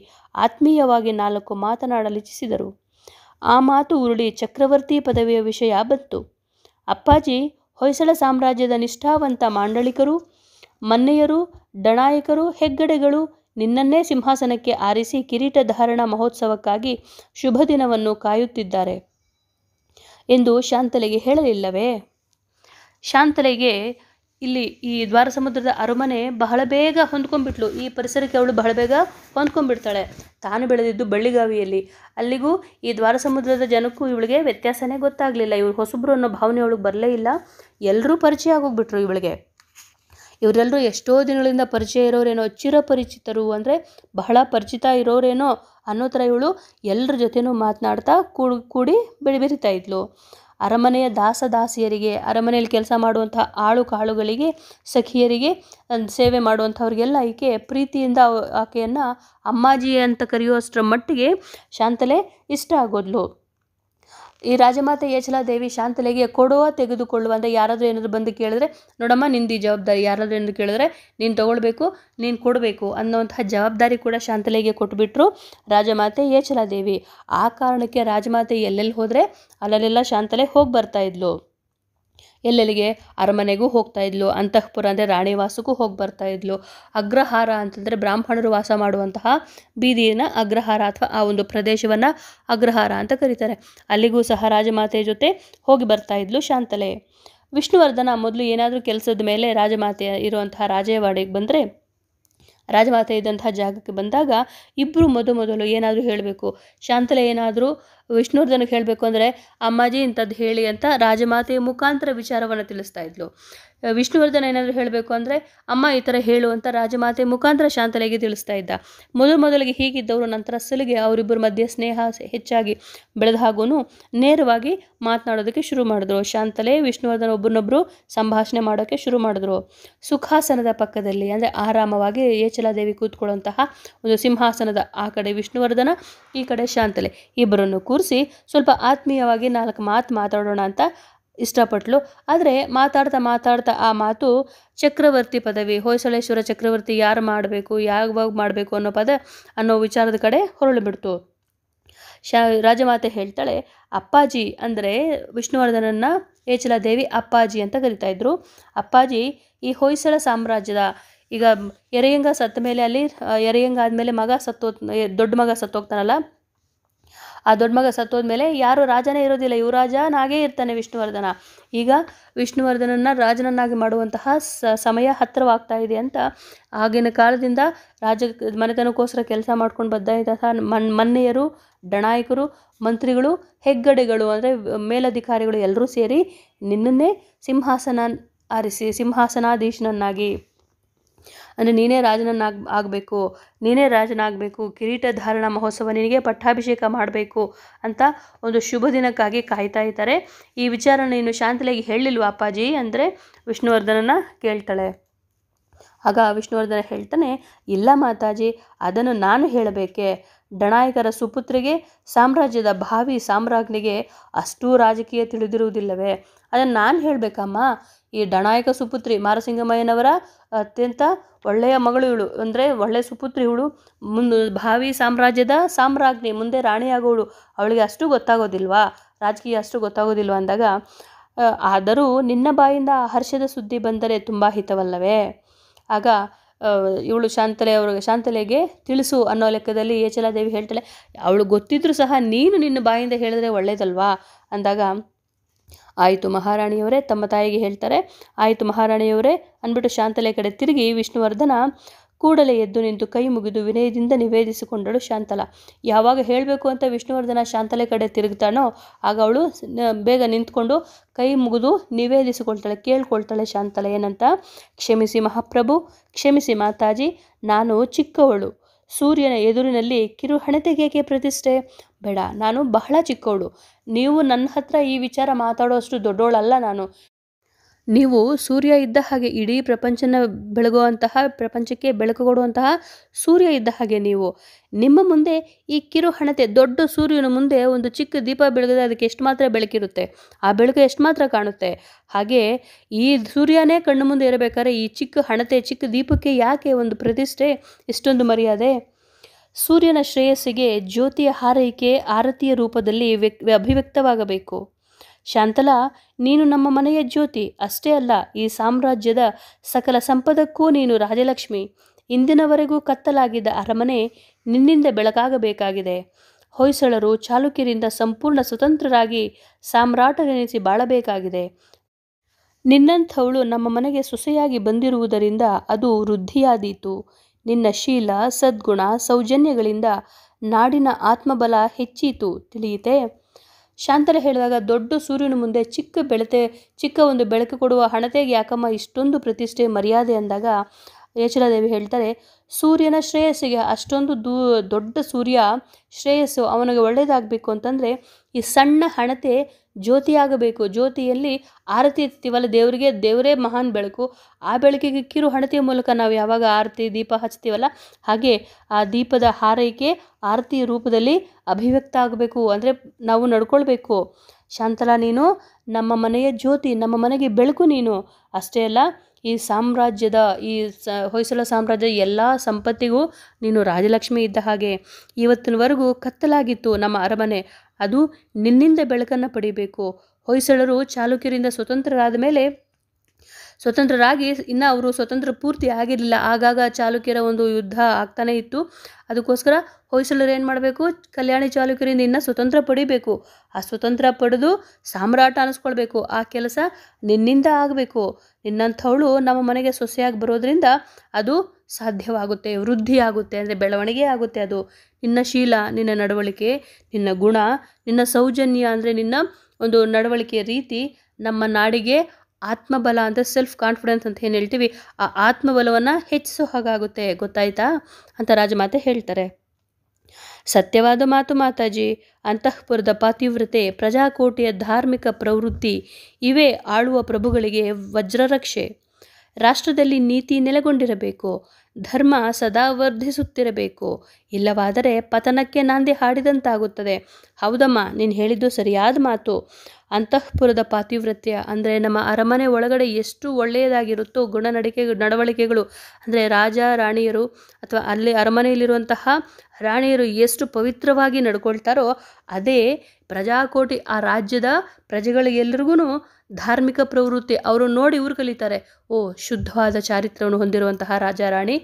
S1: ಆತ್ಮೀಯವಾಗಿ ನಾಲ್ಕು ಮಾತನಾಡಲಿಚ್ಛಿಸಿದರು ಆ ಮಾತು ಉರುಳಿ ಚಕ್ರವರ್ತಿ ಪದವಿಯ ವಿಷಯ ಬಂತು ಅಪ್ಪಾಜಿ ಹೊಯ್ಸಳ ಸಾಮ್ರಾಜ್ಯದ ನಿಷ್ಠಾವಂತ ಮಾಂಡಳಿಕರು ಮನ್ನೆಯರು ಡಣಾಯಕರು ಹೆಗ್ಗಡೆಗಳು ನಿನ್ನನ್ನೇ ಸಿಂಹಾಸನಕ್ಕೆ ಆರಿಸಿ ಕಿರೀಟ ಧಾರಣ ಮಹೋತ್ಸವಕ್ಕಾಗಿ ಶುಭ ದಿನವನ್ನು ಕಾಯುತ್ತಿದ್ದಾರೆ ಎಂದು ಶಾಂತಲೆಗೆ ಹೇಳಲಿಲ್ಲವೇ ಶಾಂತಲೆಗೆ ಇಲ್ಲಿ ಈ ದ್ವಾರ ಸಮುದ್ರದ ಅರಮನೆ ಬಹಳ ಬೇಗ ಹೊಂದ್ಕೊಂಡ್ಬಿಟ್ಲು ಈ ಪರಿಸರಕ್ಕೆ ಅವಳು ಬಹಳ ಬೇಗ ಹೊಂದ್ಕೊಂಡ್ಬಿಡ್ತಾಳೆ ತಾನು ಬೆಳೆದಿದ್ದು ಬಳ್ಳಿಗಾವಿಯಲ್ಲಿ ಅಲ್ಲಿಗೂ ಈ ದ್ವಾರ ಸಮುದ್ರದ ಜನಕ್ಕೂ ಇವಳಿಗೆ ವ್ಯತ್ಯಾಸನೇ ಗೊತ್ತಾಗಲಿಲ್ಲ ಇವಳು ಹೊಸಬ್ರು ಅನ್ನೋ ಭಾವನೆ ಅವಳಿಗೆ ಬರಲೇ ಇಲ್ಲ ಎಲ್ಲರೂ ಪರಿಚಯ ಆಗೋಗ್ಬಿಟ್ರು ಇವಳಿಗೆ ಇವರೆಲ್ಲರೂ ಎಷ್ಟೋ ದಿನಗಳಿಂದ ಪರಿಚಯ ಇರೋರೇನೋ ಚಿರಪರಿಚಿತರು ಅಂದರೆ ಬಹಳ ಪರಿಚಿತ ಇರೋರೇನೋ ಅನ್ನೋ ಥರ ಇವಳು ಎಲ್ಲರ ಜೊತೆನೂ ಮಾತನಾಡ್ತಾ ಕೂಡಿ ಕೂಡಿ ಬೆಳಿಬೆರಿತಾ ಇದ್ಲು ಅರಮನೆಯ ದಾಸ ದಾಸಿಯರಿಗೆ ಅರಮನೆಯಲ್ಲಿ ಕೆಲಸ ಮಾಡುವಂಥ ಆಳು ಕಾಳುಗಳಿಗೆ ಸಖಿಯರಿಗೆ ಸೇವೆ ಮಾಡುವಂಥವ್ರಿಗೆಲ್ಲ ಈಕೆ ಪ್ರೀತಿಯಿಂದ ಆಕೆಯನ್ನು ಅಮ್ಮಾಜಿ ಅಂತ ಕರೆಯುವಷ್ಟರ ಮಟ್ಟಿಗೆ ಶಾಂತಲೆ ಇಷ್ಟ ಆಗೋದ್ಲು ಈ ರಾಜಮಾತೆ ಏಚಲಾದೇವಿ ಶಾಂತಲೆಗೆ ಕೊಡುವ ತೆಗೆದುಕೊಳ್ಳುವ ಅಂತ ಯಾರಾದರೂ ಏನಾದರೂ ಬಂದು ಕೇಳಿದ್ರೆ ನೋಡಮ್ಮ ನಿಂದು ಈ ಜವಾಬ್ದಾರಿ ಯಾರಾದರೂ ಏನಾದರೂ ಕೇಳಿದ್ರೆ ನೀನು ತೊಗೊಳ್ಬೇಕು ನೀನು ಕೊಡಬೇಕು ಅನ್ನೋವಂತಹ ಜವಾಬ್ದಾರಿ ಕೂಡ ಶಾಂತಲೆಗೆ ಕೊಟ್ಬಿಟ್ರು ರಾಜಮಾತೆ ಏಚಲಾದೇವಿ ಆ ಕಾರಣಕ್ಕೆ ರಾಜಮಾತೆ ಎಲ್ಲೆಲ್ಲಿ ಹೋದರೆ ಅಲ್ಲಲ್ಲೆಲ್ಲ ಶಾಂತಲೆ ಹೋಗಿ ಬರ್ತಾ ಇದ್ಲು ಎಲ್ಲೆಲ್ಲಿಗೆ ಅರಮನೆಗೂ ಹೋಗ್ತಾ ಇದ್ಳು ಅಂತಃಪುರ ಅಂದರೆ ರಾಣಿವಾಸಕ್ಕೂ ಹೋಗಿ ಬರ್ತಾ ಅಗ್ರಹಾರ ಅಂತಂದರೆ ಬ್ರಾಹ್ಮಣರು ವಾಸ ಮಾಡುವಂತಹ ಬೀದಿಯನ್ನು ಅಗ್ರಹಾರ ಅಥವಾ ಆ ಒಂದು ಪ್ರದೇಶವನ್ನು ಅಗ್ರಹಾರ ಅಂತ ಕರೀತಾರೆ ಅಲ್ಲಿಗೂ ಸಹ ರಾಜಮಾತೆಯ ಜೊತೆ ಹೋಗಿ ಬರ್ತಾ ಇದ್ಲು ಶಾಂತಲೆ ವಿಷ್ಣುವರ್ಧನ ಮೊದಲು ಏನಾದರೂ ಕೆಲಸದ ಮೇಲೆ ರಾಜಮಾತೆಯ ಇರುವಂತಹ ರಾಜೇವಾಡಿಗೆ ಬಂದರೆ ರಾಜಮಾತೆ ಇದ್ದಂತಹ ಜಾಗಕ್ಕೆ ಬಂದಾಗ ಇಬ್ಬರು ಮೊದ ಮೊದಲು ಏನಾದರೂ ಹೇಳಬೇಕು ಶಾಂತಲೆ ಏನಾದರೂ ವಿಷ್ಣುವರ್ಧನಕ್ಕೆ ಹೇಳಬೇಕು ಅಂದರೆ ಅಮ್ಮಾಜಿ ಇಂಥದ್ದು ಹೇಳಿ ಅಂತ ರಾಜಮಾತೆಯ ಮುಖಾಂತರ ವಿಚಾರವನ್ನು ತಿಳಿಸ್ತಾ ಇದ್ಲು ವಿಷ್ಣುವರ್ಧನ ಏನಾದರೂ ಹೇಳಬೇಕು ಅಂದರೆ ಅಮ್ಮ ಈ ಥರ ಹೇಳು ಅಂತ ರಾಜಮಾತೆ ಮುಖಾಂತರ ಶಾಂತಲೆಗೆ ತಿಳಿಸ್ತಾ ಇದ್ದ ಮೊದಲು ಮೊದಲಿಗೆ ಹೀಗಿದ್ದವರು ನಂತರ ಸಲಿಗೆ ಅವರಿಬ್ಬರ ಮಧ್ಯೆ ಸ್ನೇಹ ಹೆಚ್ಚಾಗಿ ಬೆಳೆದ ಹಾಗೂ ನೇರವಾಗಿ ಮಾತನಾಡೋದಕ್ಕೆ ಶುರು ಮಾಡಿದ್ರು ಶಾಂತಲೆ ವಿಷ್ಣುವರ್ಧನ ಒಬ್ಬರನ್ನೊಬ್ಬರು ಸಂಭಾಷಣೆ ಮಾಡೋಕ್ಕೆ ಶುರು ಮಾಡಿದ್ರು ಸುಖಾಸನದ ಪಕ್ಕದಲ್ಲಿ ಅಂದರೆ ಆರಾಮವಾಗಿ ಏಚಲಾದೇವಿ ಕೂತ್ಕೊಳ್ಳುವಂತಹ ಒಂದು ಸಿಂಹಾಸನದ ಆ ಕಡೆ ವಿಷ್ಣುವರ್ಧನ ಈ ಕಡೆ ಶಾಂತಲೆ ಇಬ್ಬರನ್ನು ಕೂರಿಸಿ ಸ್ವಲ್ಪ ಆತ್ಮೀಯವಾಗಿ ನಾಲ್ಕು ಮಾತು ಮಾತಾಡೋಣ ಅಂತ ಇಷ್ಟಪಟ್ಟಲು ಆದರೆ ಮಾತಾಡ್ತಾ ಮಾತಾಡ್ತಾ ಆ ಮಾತು ಚಕ್ರವರ್ತಿ ಪದವಿ ಹೊಯ್ಸಳೇಶ್ವರ ಚಕ್ರವರ್ತಿ ಯಾರು ಮಾಡಬೇಕು ಯಾವಾಗ ಮಾಡಬೇಕು ಅನ್ನೋ ಪದ ಅನ್ನೋ ವಿಚಾರದ ಕಡೆ ಹೊರಳು ಬಿಡ್ತು ರಾಜಮಾತೆ ಹೇಳ್ತಾಳೆ ಅಪ್ಪಾಜಿ ಅಂದರೆ ವಿಷ್ಣುವರ್ಧನನ್ನು ಏಚಲ ದೇವಿ ಅಪ್ಪಾಜಿ ಅಂತ ಕರಿತಾ ಇದ್ರು ಅಪ್ಪಾಜಿ ಈ ಹೊಯ್ಸಳ ಸಾಮ್ರಾಜ್ಯದ ಈಗ ಎರೆಯಂಗ ಸತ್ತ ಮೇಲೆ ಅಲ್ಲಿ ಎರೆಯಂಗ ಆದಮೇಲೆ ಮಗ ಸತ್ತೋ ದೊಡ್ಡ ಮಗ ಸತ್ತೋಗ್ತಾನಲ್ಲ ಆ ದೊಡ್ಡ ಮಗ ಸತ್ತೋದ್ಮೇಲೆ ಯಾರು ರಾಜನೇ ಇರೋದಿಲ್ಲ ಯುವರಾಜ ನಾಗೇ ಇರ್ತಾನೆ ವಿಷ್ಣುವರ್ಧನ ಈಗ ವಿಷ್ಣುವರ್ಧನನ್ನ ರಾಜನನ್ನಾಗಿ ಮಾಡುವಂತಹ ಸಮಯ ಹತ್ತಿರವಾಗ್ತಾ ಇದೆ ಅಂತ ಆಗಿನ ಕಾಲದಿಂದ ರಾಜ ಮನೆತನಕ್ಕೋಸ್ಕರ ಕೆಲಸ ಮಾಡ್ಕೊಂಡು ಬದ್ದಂತಹ ಮನ್ ಮನ್ನೆಯರು ಡಣಾಯಕರು ಮಂತ್ರಿಗಳು ಹೆಗ್ಗಡೆಗಳು ಅಂದರೆ ಮೇಲಧಿಕಾರಿಗಳು ಎಲ್ಲರೂ ಸೇರಿ ನಿನ್ನನ್ನೇ ಸಿಂಹಾಸನ ಆರಿಸಿ ಸಿಂಹಾಸನಾಧೀಶನನ್ನಾಗಿ ಅಂದರೆ ನೀನೇ ರಾಜನನ್ನಾಗ ಆಗಬೇಕು ನೀನೇ ರಾಜನಾಗಬೇಕು ಕಿರೀಟಧಾರಣ ಮಹೋತ್ಸವ ನಿನಗೆ ಪಟ್ಟಾಭಿಷೇಕ ಮಾಡಬೇಕು ಅಂತ ಒಂದು ಶುಭ ದಿನಕ್ಕಾಗಿ ಕಾಯ್ತಾ ಇದ್ದಾರೆ ಈ ವಿಚಾರನ ನೀನು ಶಾಂತಲೆಗೆ ಹೇಳಿಲ್ವ ಅಪ್ಪಾಜಿ ಅಂದರೆ ವಿಷ್ಣುವರ್ಧನನ ಕೇಳ್ತಾಳೆ ಆಗ ವಿಷ್ಣುವರ್ಧನ ಹೇಳ್ತಾನೆ ಇಲ್ಲ ಮಾತಾಜಿ ಅದನ್ನು ನಾನು ಹೇಳಬೇಕೆ ಡಣಾಯಕರ ಸುಪುತ್ರಿಗೆ ಸಾಮ್ರಾಜ್ಯದ ಭಾವಿ ಸಾಮ್ರಾಜ್ಞಿಗೆ ಅಷ್ಟೂ ರಾಜಕೀಯ ತಿಳಿದಿರುವುದಿಲ್ಲವೇ ಅದನ್ನು ನಾನು ಹೇಳಬೇಕಮ್ಮ ಈ ಡಣಾಯಕ ಸುಪುತ್ರಿ ಮಾರಸಿಂಗಮಯ್ಯನವರ ಅತ್ಯಂತ ಒಳ್ಳೆಯ ಮಗಳು ಇವಳು ಅಂದರೆ ಒಳ್ಳೆಯ ಸುಪುತ್ರಿ ಇವಳು ಮುಂದೆ ಭಾವಿ ಸಾಮ್ರಾಜ್ಯದ ಸಾಮ್ರಾಜ್ಞಿ ಮುಂದೆ ರಾಣಿಯಾಗೋಳು ಅವಳಿಗೆ ಅಷ್ಟು ಗೊತ್ತಾಗೋದಿಲ್ವಾ ರಾಜಕೀಯ ಅಷ್ಟು ಗೊತ್ತಾಗೋದಿಲ್ವ ಅಂದಾಗ ಆದರೂ ನಿನ್ನ ಬಾಯಿಂದ ಆ ಹರ್ಷದ ಸುದ್ದಿ ಬಂದರೆ ತುಂಬ ಹಿತವಲ್ಲವೇ ಆಗ ಇವಳು ಶಾಂತಲೆ ಅವರು ಶಾಂತಲೆಗೆ ತಿಳಿಸು ಅನ್ನೋ ಲೆಕ್ಕದಲ್ಲಿ ಏಚಲಾದೇವಿ ಹೇಳ್ತಾಳೆ ಅವಳು ಗೊತ್ತಿದ್ರು ಸಹ ನೀನು ನಿನ್ನ ಬಾಯಿಂದ ಹೇಳಿದ್ರೆ ಒಳ್ಳೇದಲ್ವಾ ಅಂದಾಗ ಆಯಿತು ಮಹಾರಾಣಿಯವರೇ ತಮ್ಮ ತಾಯಿಗೆ ಹೇಳ್ತಾರೆ ಆಯಿತು ಮಹಾರಾಣಿಯವರೇ ಅಂದ್ಬಿಟ್ಟು ಶಾಂತಲೆ ಕಡೆ ತಿರುಗಿ ವಿಷ್ಣುವರ್ಧನ ಕೂಡಲೇ ಎದ್ದು ನಿಂತು ಕೈ ಮುಗಿದು ವಿನಯದಿಂದ ನಿವೇದಿಸಿಕೊಂಡಳು ಶಾಂತಲ ಯಾವಾಗ ಹೇಳಬೇಕು ಅಂತ ವಿಷ್ಣುವರ್ಧನ ಶಾಂತಲೆ ಕಡೆ ತಿರುಗ್ತಾನೋ ಆಗ ಅವಳು ಬೇಗ ನಿಂತ್ಕೊಂಡು ಕೈ ಮುಗಿದು ನಿವೇದಿಸಿಕೊಳ್ತಾಳೆ ಕೇಳ್ಕೊಳ್ತಾಳೆ ಶಾಂತಲ ಏನಂತ ಕ್ಷಮಿಸಿ ಮಹಾಪ್ರಭು ಕ್ಷಮಿಸಿ ಮಾತಾಜಿ ನಾನು ಚಿಕ್ಕವಳು ಸೂರ್ಯನ ಎದುರಿನಲ್ಲಿ ಕಿರು ಹಣತೆಗೇಕೆ ಪ್ರತಿಷ್ಠೆ ಬೇಡ ನಾನು ಬಹಳ ಚಿಕ್ಕವಳು ನೀವು ನನ್ನ ಹತ್ರ ಈ ವಿಚಾರ ಮಾತಾಡೋಷ್ಟು ದೊಡ್ಡೋಳಲ್ಲ ನಾನು ನೀವು ಸೂರ್ಯ ಇದ್ದ ಹಾಗೆ ಇಡೀ ಪ್ರಪಂಚನ ಬೆಳಗುವಂತಹ ಪ್ರಪಂಚಕ್ಕೆ ಬೆಳಕು ಕೊಡುವಂತಹ ಸೂರ್ಯ ಇದ್ದ ಹಾಗೆ ನೀವು ನಿಮ್ಮ ಮುಂದೆ ಈ ಕಿರು ಹಣತೆ ದೊಡ್ಡ ಸೂರ್ಯನ ಮುಂದೆ ಒಂದು ಚಿಕ್ಕ ದೀಪ ಬೆಳಗದೆ ಅದಕ್ಕೆ ಎಷ್ಟು ಮಾತ್ರ ಬೆಳಕಿರುತ್ತೆ ಆ ಬೆಳಕು ಎಷ್ಟು ಮಾತ್ರ ಕಾಣುತ್ತೆ ಹಾಗೆ ಈ ಸೂರ್ಯನೇ ಕಣ್ಣು ಮುಂದೆ ಇರಬೇಕಾದ್ರೆ ಈ ಚಿಕ್ಕ ಹಣತೆ ಚಿಕ್ಕ ದೀಪಕ್ಕೆ ಯಾಕೆ ಒಂದು ಪ್ರತಿಷ್ಠೆ ಇಷ್ಟೊಂದು ಮರ್ಯಾದೆ ಸೂರ್ಯನ ಶ್ರೇಯಸ್ಸಿಗೆ ಜ್ಯೋತಿಯ ಹಾರೈಕೆ ಆರತಿಯ ರೂಪದಲ್ಲಿ ವ್ಯಕ್ ಅಭಿವ್ಯಕ್ತವಾಗಬೇಕು ಶಾಂತಲಾ ನೀನು ನಮ್ಮ ಮನೆಯ ಜ್ಯೋತಿ ಅಷ್ಟೇ ಅಲ್ಲ ಈ ಸಾಮ್ರಾಜ್ಯದ ಸಕಲ ಸಂಪದಕ್ಕೂ ನೀನು ರಾಜಲಕ್ಷ್ಮಿ ಇಂದಿನವರೆಗೂ ಕತ್ತಲಾಗಿದ್ದ ಅರಮನೆ ನಿನ್ನಿಂದ ಬೆಳಕಾಗಬೇಕಾಗಿದೆ ಹೊಯ್ಸಳರು ಚಾಲುಕ್ಯರಿಂದ ಸಂಪೂರ್ಣ ಸ್ವತಂತ್ರರಾಗಿ ಸಾಮ್ರಾಟನೆನಿಸಿ ಬಾಳಬೇಕಾಗಿದೆ ನಿನ್ನಂಥವಳು ನಮ್ಮ ಮನೆಗೆ ಸೊಸೆಯಾಗಿ ಬಂದಿರುವುದರಿಂದ ಅದು ವೃದ್ಧಿಯಾದೀತು ನಿನ್ನ ಶೀಲ ಸದ್ಗುಣ ಸೌಜನ್ಯಗಳಿಂದ ನಾಡಿನ ಆತ್ಮಬಲ ಹೆಚ್ಚೀತು ತಿಳಿಯಿತೆ ಶಾಂತರ ಹೇಳಿದಾಗ ದೊಡ್ಡ ಸೂರ್ಯನ ಮುಂದೆ ಚಿಕ್ಕ ಬೆಳತೆ ಚಿಕ್ಕ ಒಂದು ಬೆಳಕು ಕೊಡುವ ಹಣತೆಗೆ ಯಾಕಮ್ಮ ಇಷ್ಟೊಂದು ಪ್ರತಿಷ್ಠೆ ಮರ್ಯಾದೆ ಅಂದಾಗ ಯಚಲಾದೇವಿ ಹೇಳ್ತಾರೆ ಸೂರ್ಯನ ಶ್ರೇಯಸ್ಸಿಗೆ ಅಷ್ಟೊಂದು ದೂ ದೊಡ್ಡ ಸೂರ್ಯ ಶ್ರೇಯಸ್ಸು ಅವನಿಗೆ ಒಳ್ಳೆಯದಾಗಬೇಕು ಅಂತಂದರೆ ಈ ಸಣ್ಣ ಹಣತೆ ಜ್ಯೋತಿಯಾಗಬೇಕು ಜ್ಯೋತಿಯಲ್ಲಿ ಆರತಿ ಇರ್ತೀವಲ್ಲ ದೇವರಿಗೆ ದೇವರೇ ಮಹಾನ್ ಬೆಳಕು ಆ ಬೆಳಕಿಗೆ ಕಿರು ಹಣತಿಯ ಮೂಲಕ ನಾವು ಯಾವಾಗ ಆರತಿ ದೀಪ ಹಚ್ತೀವಲ್ಲ ಹಾಗೆ ಆ ದೀಪದ ಹಾರೈಕೆ ಆರತಿ ರೂಪದಲ್ಲಿ ಅಭಿವ್ಯಕ್ತ ಆಗಬೇಕು ಅಂದರೆ ನಾವು ನಡ್ಕೊಳ್ಬೇಕು ಶಾಂತಲಾ ನೀನು ನಮ್ಮ ಮನೆಯ ಜ್ಯೋತಿ ನಮ್ಮ ಮನೆಗೆ ಬೆಳಕು ನೀನು ಅಷ್ಟೇ ಅಲ್ಲ ಈ ಸಾಮ್ರಾಜ್ಯದ ಈ ಸ ಹೊಯ್ಸಳ ಸಾಮ್ರಾಜ್ಯ ಎಲ್ಲ ಸಂಪತ್ತಿಗೂ ನೀನು ರಾಜಲಕ್ಷ್ಮಿ ಇದ್ದ ಹಾಗೆ ಇವತ್ತಿನವರೆಗೂ ಕತ್ತಲಾಗಿತ್ತು ನಮ್ಮ ಅರಮನೆ ಅದು ನಿನ್ನಿಂದ ಬೆಳಕನ್ನು ಪಡಿಬೇಕು ಹೊಯ್ಸಳರು ಚಾಲುಕ್ಯರಿಂದ ಸ್ವತಂತ್ರರಾದ ಮೇಲೆ ಸ್ವತಂತ್ರರಾಗಿ ಇನ್ನು ಅವರು ಸ್ವತಂತ್ರ ಪೂರ್ತಿ ಆಗಿರಲಿಲ್ಲ ಆಗಾಗ ಚಾಲುಕ್ಯರ ಒಂದು ಯುದ್ಧ ಆಗ್ತಾನೇ ಇತ್ತು ಅದಕ್ಕೋಸ್ಕರ ಹೊಯ್ಸಳರು ಏನು ಮಾಡಬೇಕು ಕಲ್ಯಾಣಿ ಚಾಲುಕ್ಯರಿಂದ ಇನ್ನೂ ಸ್ವತಂತ್ರ ಪಡಿಬೇಕು ಆ ಸ್ವತಂತ್ರ ಪಡೆದು ಸಾಮ್ರಾಟ ಅನಿಸ್ಕೊಳ್ಬೇಕು ಆ ಕೆಲಸ ನಿನ್ನಿಂದ ಆಗಬೇಕು ನಿನ್ನಂಥವಳು ನಮ್ಮ ಮನೆಗೆ ಸೊಸೆಯಾಗಿ ಬರೋದರಿಂದ ಅದು ಸಾಧ್ಯವಾಗುತ್ತೆ ವೃದ್ಧಿ ಆಗುತ್ತೆ ಅಂದರೆ ಬೆಳವಣಿಗೆ ಆಗುತ್ತೆ ಅದು ನಿನ್ನ ಶೀಲ ನಿನ್ನ ನಡವಳಿಕೆ ನಿನ್ನ ಗುಣ ನಿನ್ನ ಸೌಜನ್ಯ ಅಂದರೆ ನಿನ್ನ ಒಂದು ನಡವಳಿಕೆಯ ರೀತಿ ನಮ್ಮ ನಾಡಿಗೆ ಆತ್ಮಬಲ ಅಂದರೆ ಸೆಲ್ಫ್ ಕಾನ್ಫಿಡೆನ್ಸ್ ಅಂತ ಏನು ಹೇಳ್ತೀವಿ ಆ ಆತ್ಮಬಲವನ್ನು ಹೆಚ್ಚಿಸೋ ಹಾಗಾಗುತ್ತೆ ಗೊತ್ತಾಯ್ತಾ ಅಂತ ರಾಜಮಾತೆ ಹೇಳ್ತಾರೆ ಸತ್ಯವಾದ ಮಾತು ಮಾತಾಜಿ ಅಂತಃಪುರದ ಪಾತಿವ್ರತೆ ಪ್ರಜಾಕೋಟಿಯ ಧಾರ್ಮಿಕ ಪ್ರವೃತ್ತಿ ಇವೇ ಆಳುವ ಪ್ರಭುಗಳಿಗೆ ವಜ್ರರಕ್ಷೆ ರಾಷ್ಟ್ರದಲ್ಲಿ ನೀತಿ ನೆಲೆಗೊಂಡಿರಬೇಕು ಧರ್ಮ ಸದಾ ವರ್ಧಿಸುತ್ತಿರಬೇಕು ಇಲ್ಲವಾದರೆ ಪತನಕ್ಕೆ ನಾಂದಿ ಹಾಡಿದಂತಾಗುತ್ತದೆ ಹೌದಮ್ಮ ನೀನು ಹೇಳಿದ್ದು ಸರಿಯಾದ ಮಾತು ಅಂತಃಪುರದ ಪಾತಿವೃತ್ಯ ಅಂದರೆ ನಮ್ಮ ಅರಮನೆ ಒಳಗಡೆ ಎಷ್ಟು ಒಳ್ಳೆಯದಾಗಿರುತ್ತೋ ಗುಣನಡಿಕೆ ನಡವಳಿಕೆಗಳು ಅಂದರೆ ರಾಜ ರಾಣಿಯರು ಅಥವಾ ಅಲ್ಲಿ ಅರಮನೆಯಲ್ಲಿರುವಂತಹ ರಾಣಿಯರು ಎಷ್ಟು ಪವಿತ್ರವಾಗಿ ನಡ್ಕೊಳ್ತಾರೋ ಅದೇ ಪ್ರಜಾಕೋಟಿ ಆ ರಾಜ್ಯದ ಪ್ರಜೆಗಳಿಗೆಲ್ಲರಿಗೂ ಧಾರ್ಮಿಕ ಪ್ರವೃತ್ತಿ ಅವರು ನೋಡಿ ಇವರು ಕಲಿತಾರೆ ಓ ಶುದ್ಧವಾದ ಚಾರಿತ್ರವನ್ನು ಹೊಂದಿರುವಂತಹ ರಾಜಾರಾಣಿ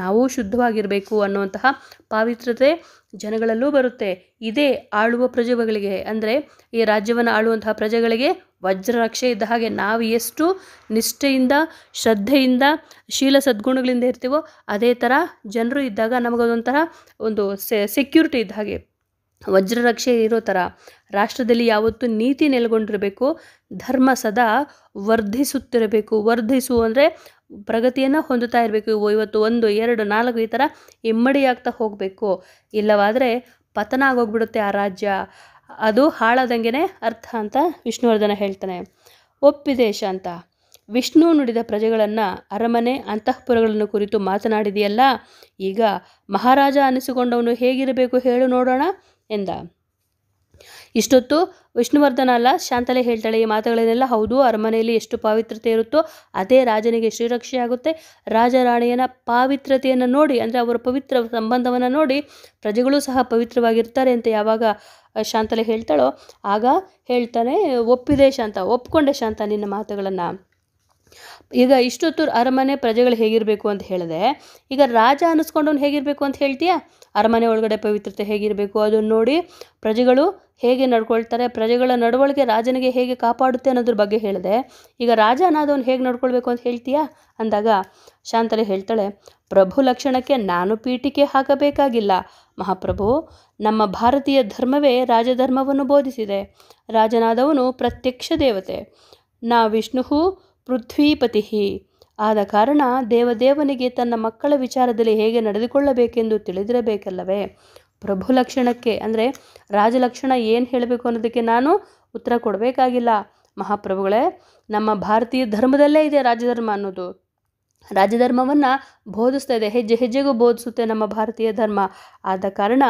S1: ನಾವೂ ಶುದ್ಧವಾಗಿರಬೇಕು ಅನ್ನುವಂತಹ ಪಾವಿತ್ರತೆ ಜನಗಳಲ್ಲೂ ಬರುತ್ತೆ ಇದೇ ಆಳುವ ಪ್ರಜೆಗಳಿಗೆ ಅಂದರೆ ಈ ರಾಜ್ಯವನ್ನು ಆಳುವಂತಹ ಪ್ರಜೆಗಳಿಗೆ ವಜ್ರರಕ್ಷೆ ಇದ್ದ ಹಾಗೆ ನಾವು ಎಷ್ಟು ನಿಷ್ಠೆಯಿಂದ ಶ್ರದ್ಧೆಯಿಂದ ಶೀಲ ಸದ್ಗುಣಗಳಿಂದ ಇರ್ತೀವೋ ಅದೇ ಥರ ಜನರು ಇದ್ದಾಗ ನಮಗದೊಂಥರ ಒಂದು ಸೆ ಸೆಕ್ಯೂರಿಟಿ ಇದ್ದ ಹಾಗೆ ವಜ್ರರಕ್ಷೆ ಇರೋ ಥರ ರಾಷ್ಟ್ರದಲ್ಲಿ ಯಾವತ್ತೂ ನೀತಿ ನೆಲೆಗೊಂಡಿರಬೇಕು ಧರ್ಮ ಸದಾ ವರ್ಧಿಸುತ್ತಿರಬೇಕು ವರ್ಧಿಸು ಅಂದರೆ ಪ್ರಗತಿಯನ್ನು ಹೊಂದುತ್ತಾ ಇರಬೇಕು ಇವತ್ತು ಒಂದು ಎರಡು ನಾಲ್ಕು ಈ ಥರ ಇಮ್ಮಡಿಯಾಗ್ತಾ ಹೋಗಬೇಕು ಇಲ್ಲವಾದರೆ ಪತನ ಆಗೋಗ್ಬಿಡುತ್ತೆ ಆ ರಾಜ್ಯ ಅದು ಹಾಳಾದಂಗೆ ಅರ್ಥ ಅಂತ ವಿಷ್ಣುವರ್ಧನ ಹೇಳ್ತಾನೆ ಒಪ್ಪಿದೇಶ ಅಂತ ವಿಷ್ಣು ನುಡಿದ ಪ್ರಜೆಗಳನ್ನು ಅರಮನೆ ಅಂತಃಪುರಗಳನ್ನು ಕುರಿತು ಮಾತನಾಡಿದೆಯಲ್ಲ ಈಗ ಮಹಾರಾಜ ಅನಿಸಿಕೊಂಡವನು ಹೇಗಿರಬೇಕು ಹೇಳು ನೋಡೋಣ ಎಂದ ಇಷ್ಟೊತ್ತು ವಿಷ್ಣುವರ್ಧನ ಅಲ್ಲ ಶಾಂತಲೆ ಹೇಳ್ತಾಳೆ ಈ ಮಾತುಗಳನ್ನೆಲ್ಲ ಹೌದು ಅರಮನೆಯಲ್ಲಿ ಎಷ್ಟು ಪವಿತ್ರತೆ ಇರುತ್ತೋ ಅದೇ ರಾಜನಿಗೆ ಶ್ರೀರಕ್ಷೆಯಾಗುತ್ತೆ ರಾಜರಾಣಿಯನ ಪಾವಿತ್ರತೆಯನ್ನು ನೋಡಿ ಅಂದರೆ ಅವರ ಪವಿತ್ರ ಸಂಬಂಧವನ್ನು ನೋಡಿ ಪ್ರಜೆಗಳು ಸಹ ಪವಿತ್ರವಾಗಿರ್ತಾರೆ ಅಂತ ಯಾವಾಗ ಶಾಂತಲೆ ಹೇಳ್ತಾಳೋ ಆಗ ಹೇಳ್ತಾನೆ ಒಪ್ಪಿದೆ ಶಾಂತ ಒಪ್ಪಿಕೊಂಡೆ ಶಾಂತ ನಿನ್ನ ಮಾತುಗಳನ್ನು ಈಗ ಇಷ್ಟೊತ್ತು ಅರಮನೆ ಪ್ರಜೆಗಳು ಹೇಗಿರಬೇಕು ಅಂತ ಹೇಳಿದೆ ಈಗ ರಾಜ ಅನ್ನಿಸ್ಕೊಂಡವ್ನು ಹೇಗಿರಬೇಕು ಅಂತ ಹೇಳ್ತೀಯಾ ಅರಮನೆ ಒಳಗಡೆ ಪವಿತ್ರತೆ ಹೇಗಿರಬೇಕು ಅದನ್ನು ನೋಡಿ ಪ್ರಜೆಗಳು ಹೇಗೆ ನಡ್ಕೊಳ್ತಾರೆ ಪ್ರಜೆಗಳ ನಡವಳಿಕೆ ರಾಜನಿಗೆ ಹೇಗೆ ಕಾಪಾಡುತ್ತೆ ಅನ್ನೋದ್ರ ಬಗ್ಗೆ ಹೇಳಿದೆ ಈಗ ರಾಜ ಹೇಗೆ ನಡ್ಕೊಳ್ಬೇಕು ಅಂತ ಹೇಳ್ತೀಯಾ ಅಂದಾಗ ಶಾಂತಲೆ ಹೇಳ್ತಾಳೆ ಪ್ರಭು ಲಕ್ಷಣಕ್ಕೆ ನಾನು ಪೀಠಿಕೆ ಹಾಕಬೇಕಾಗಿಲ್ಲ ಮಹಾಪ್ರಭು ನಮ್ಮ ಭಾರತೀಯ ಧರ್ಮವೇ ರಾಜಧರ್ಮವನ್ನು ಬೋಧಿಸಿದೆ ರಾಜನಾದವನು ಪ್ರತ್ಯಕ್ಷ ದೇವತೆ ನಾ ವಿಷ್ಣು ಪೃಥ್ವೀಪತಿ ಆದ ಕಾರಣ ದೇವದೇವನಿಗೆ ತನ್ನ ಮಕ್ಕಳ ವಿಚಾರದಲ್ಲಿ ಹೇಗೆ ನಡೆದುಕೊಳ್ಳಬೇಕೆಂದು ತಿಳಿದಿರಬೇಕಲ್ಲವೇ ಪ್ರಭು ಲಕ್ಷಣಕ್ಕೆ ಅಂದರೆ ರಾಜಲಕ್ಷಣ ಏನು ಹೇಳಬೇಕು ಅನ್ನೋದಕ್ಕೆ ನಾನು ಉತ್ತರ ಕೊಡಬೇಕಾಗಿಲ್ಲ ಮಹಾಪ್ರಭುಗಳೇ ನಮ್ಮ ಭಾರತೀಯ ಧರ್ಮದಲ್ಲೇ ಇದೆ ರಾಜಧರ್ಮ ಅನ್ನೋದು ರಾಜಧರ್ಮವನ್ನು ಬೋಧಿಸ್ತಾ ಇದೆ ಹೆಜ್ಜೆ ಹೆಜ್ಜೆಗೂ ಬೋಧಿಸುತ್ತೆ ನಮ್ಮ ಭಾರತೀಯ ಧರ್ಮ ಆದ ಕಾರಣ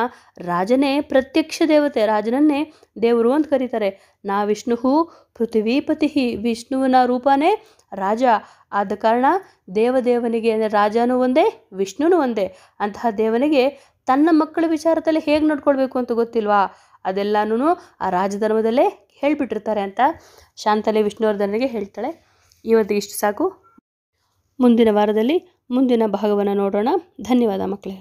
S1: ರಾಜನೇ ಪ್ರತ್ಯಕ್ಷ ದೇವತೆ ರಾಜನನ್ನೇ ದೇವರು ಅಂತ ಕರೀತಾರೆ ನಾ ವಿಷ್ಣು ಪೃಥ್ವೀಪತಿ ವಿಷ್ಣುವಿನ ರೂಪನೇ ರಾಜ ಆದ ಕಾರಣ ದೇವದೇವನಿಗೆ ರಾಜನೂ ಒಂದೇ ವಿಷ್ಣುನೂ ಒಂದೇ ಅಂತಹ ದೇವನಿಗೆ ತನ್ನ ಮಕ್ಕಳ ವಿಚಾರದಲ್ಲಿ ಹೇಗೆ ನೋಡ್ಕೊಳ್ಬೇಕು ಅಂತ ಗೊತ್ತಿಲ್ವಾ ಅದೆಲ್ಲನೂ ಆ ರಾಜಧರ್ಮದಲ್ಲೇ ಹೇಳಿಬಿಟ್ಟಿರ್ತಾರೆ ಅಂತ ಶಾಂತಲೆ ವಿಷ್ಣುವರ್ಧನಿಗೆ ಹೇಳ್ತಾಳೆ ಇವತ್ತಿಗೆ ಇಷ್ಟು ಸಾಕು ಮುಂದಿನ ವಾರದಲ್ಲಿ ಮುಂದಿನ ಭಾಗವನ್ನು ನೋಡೋಣ ಧನ್ಯವಾದ ಮಕ್ಕಳೇ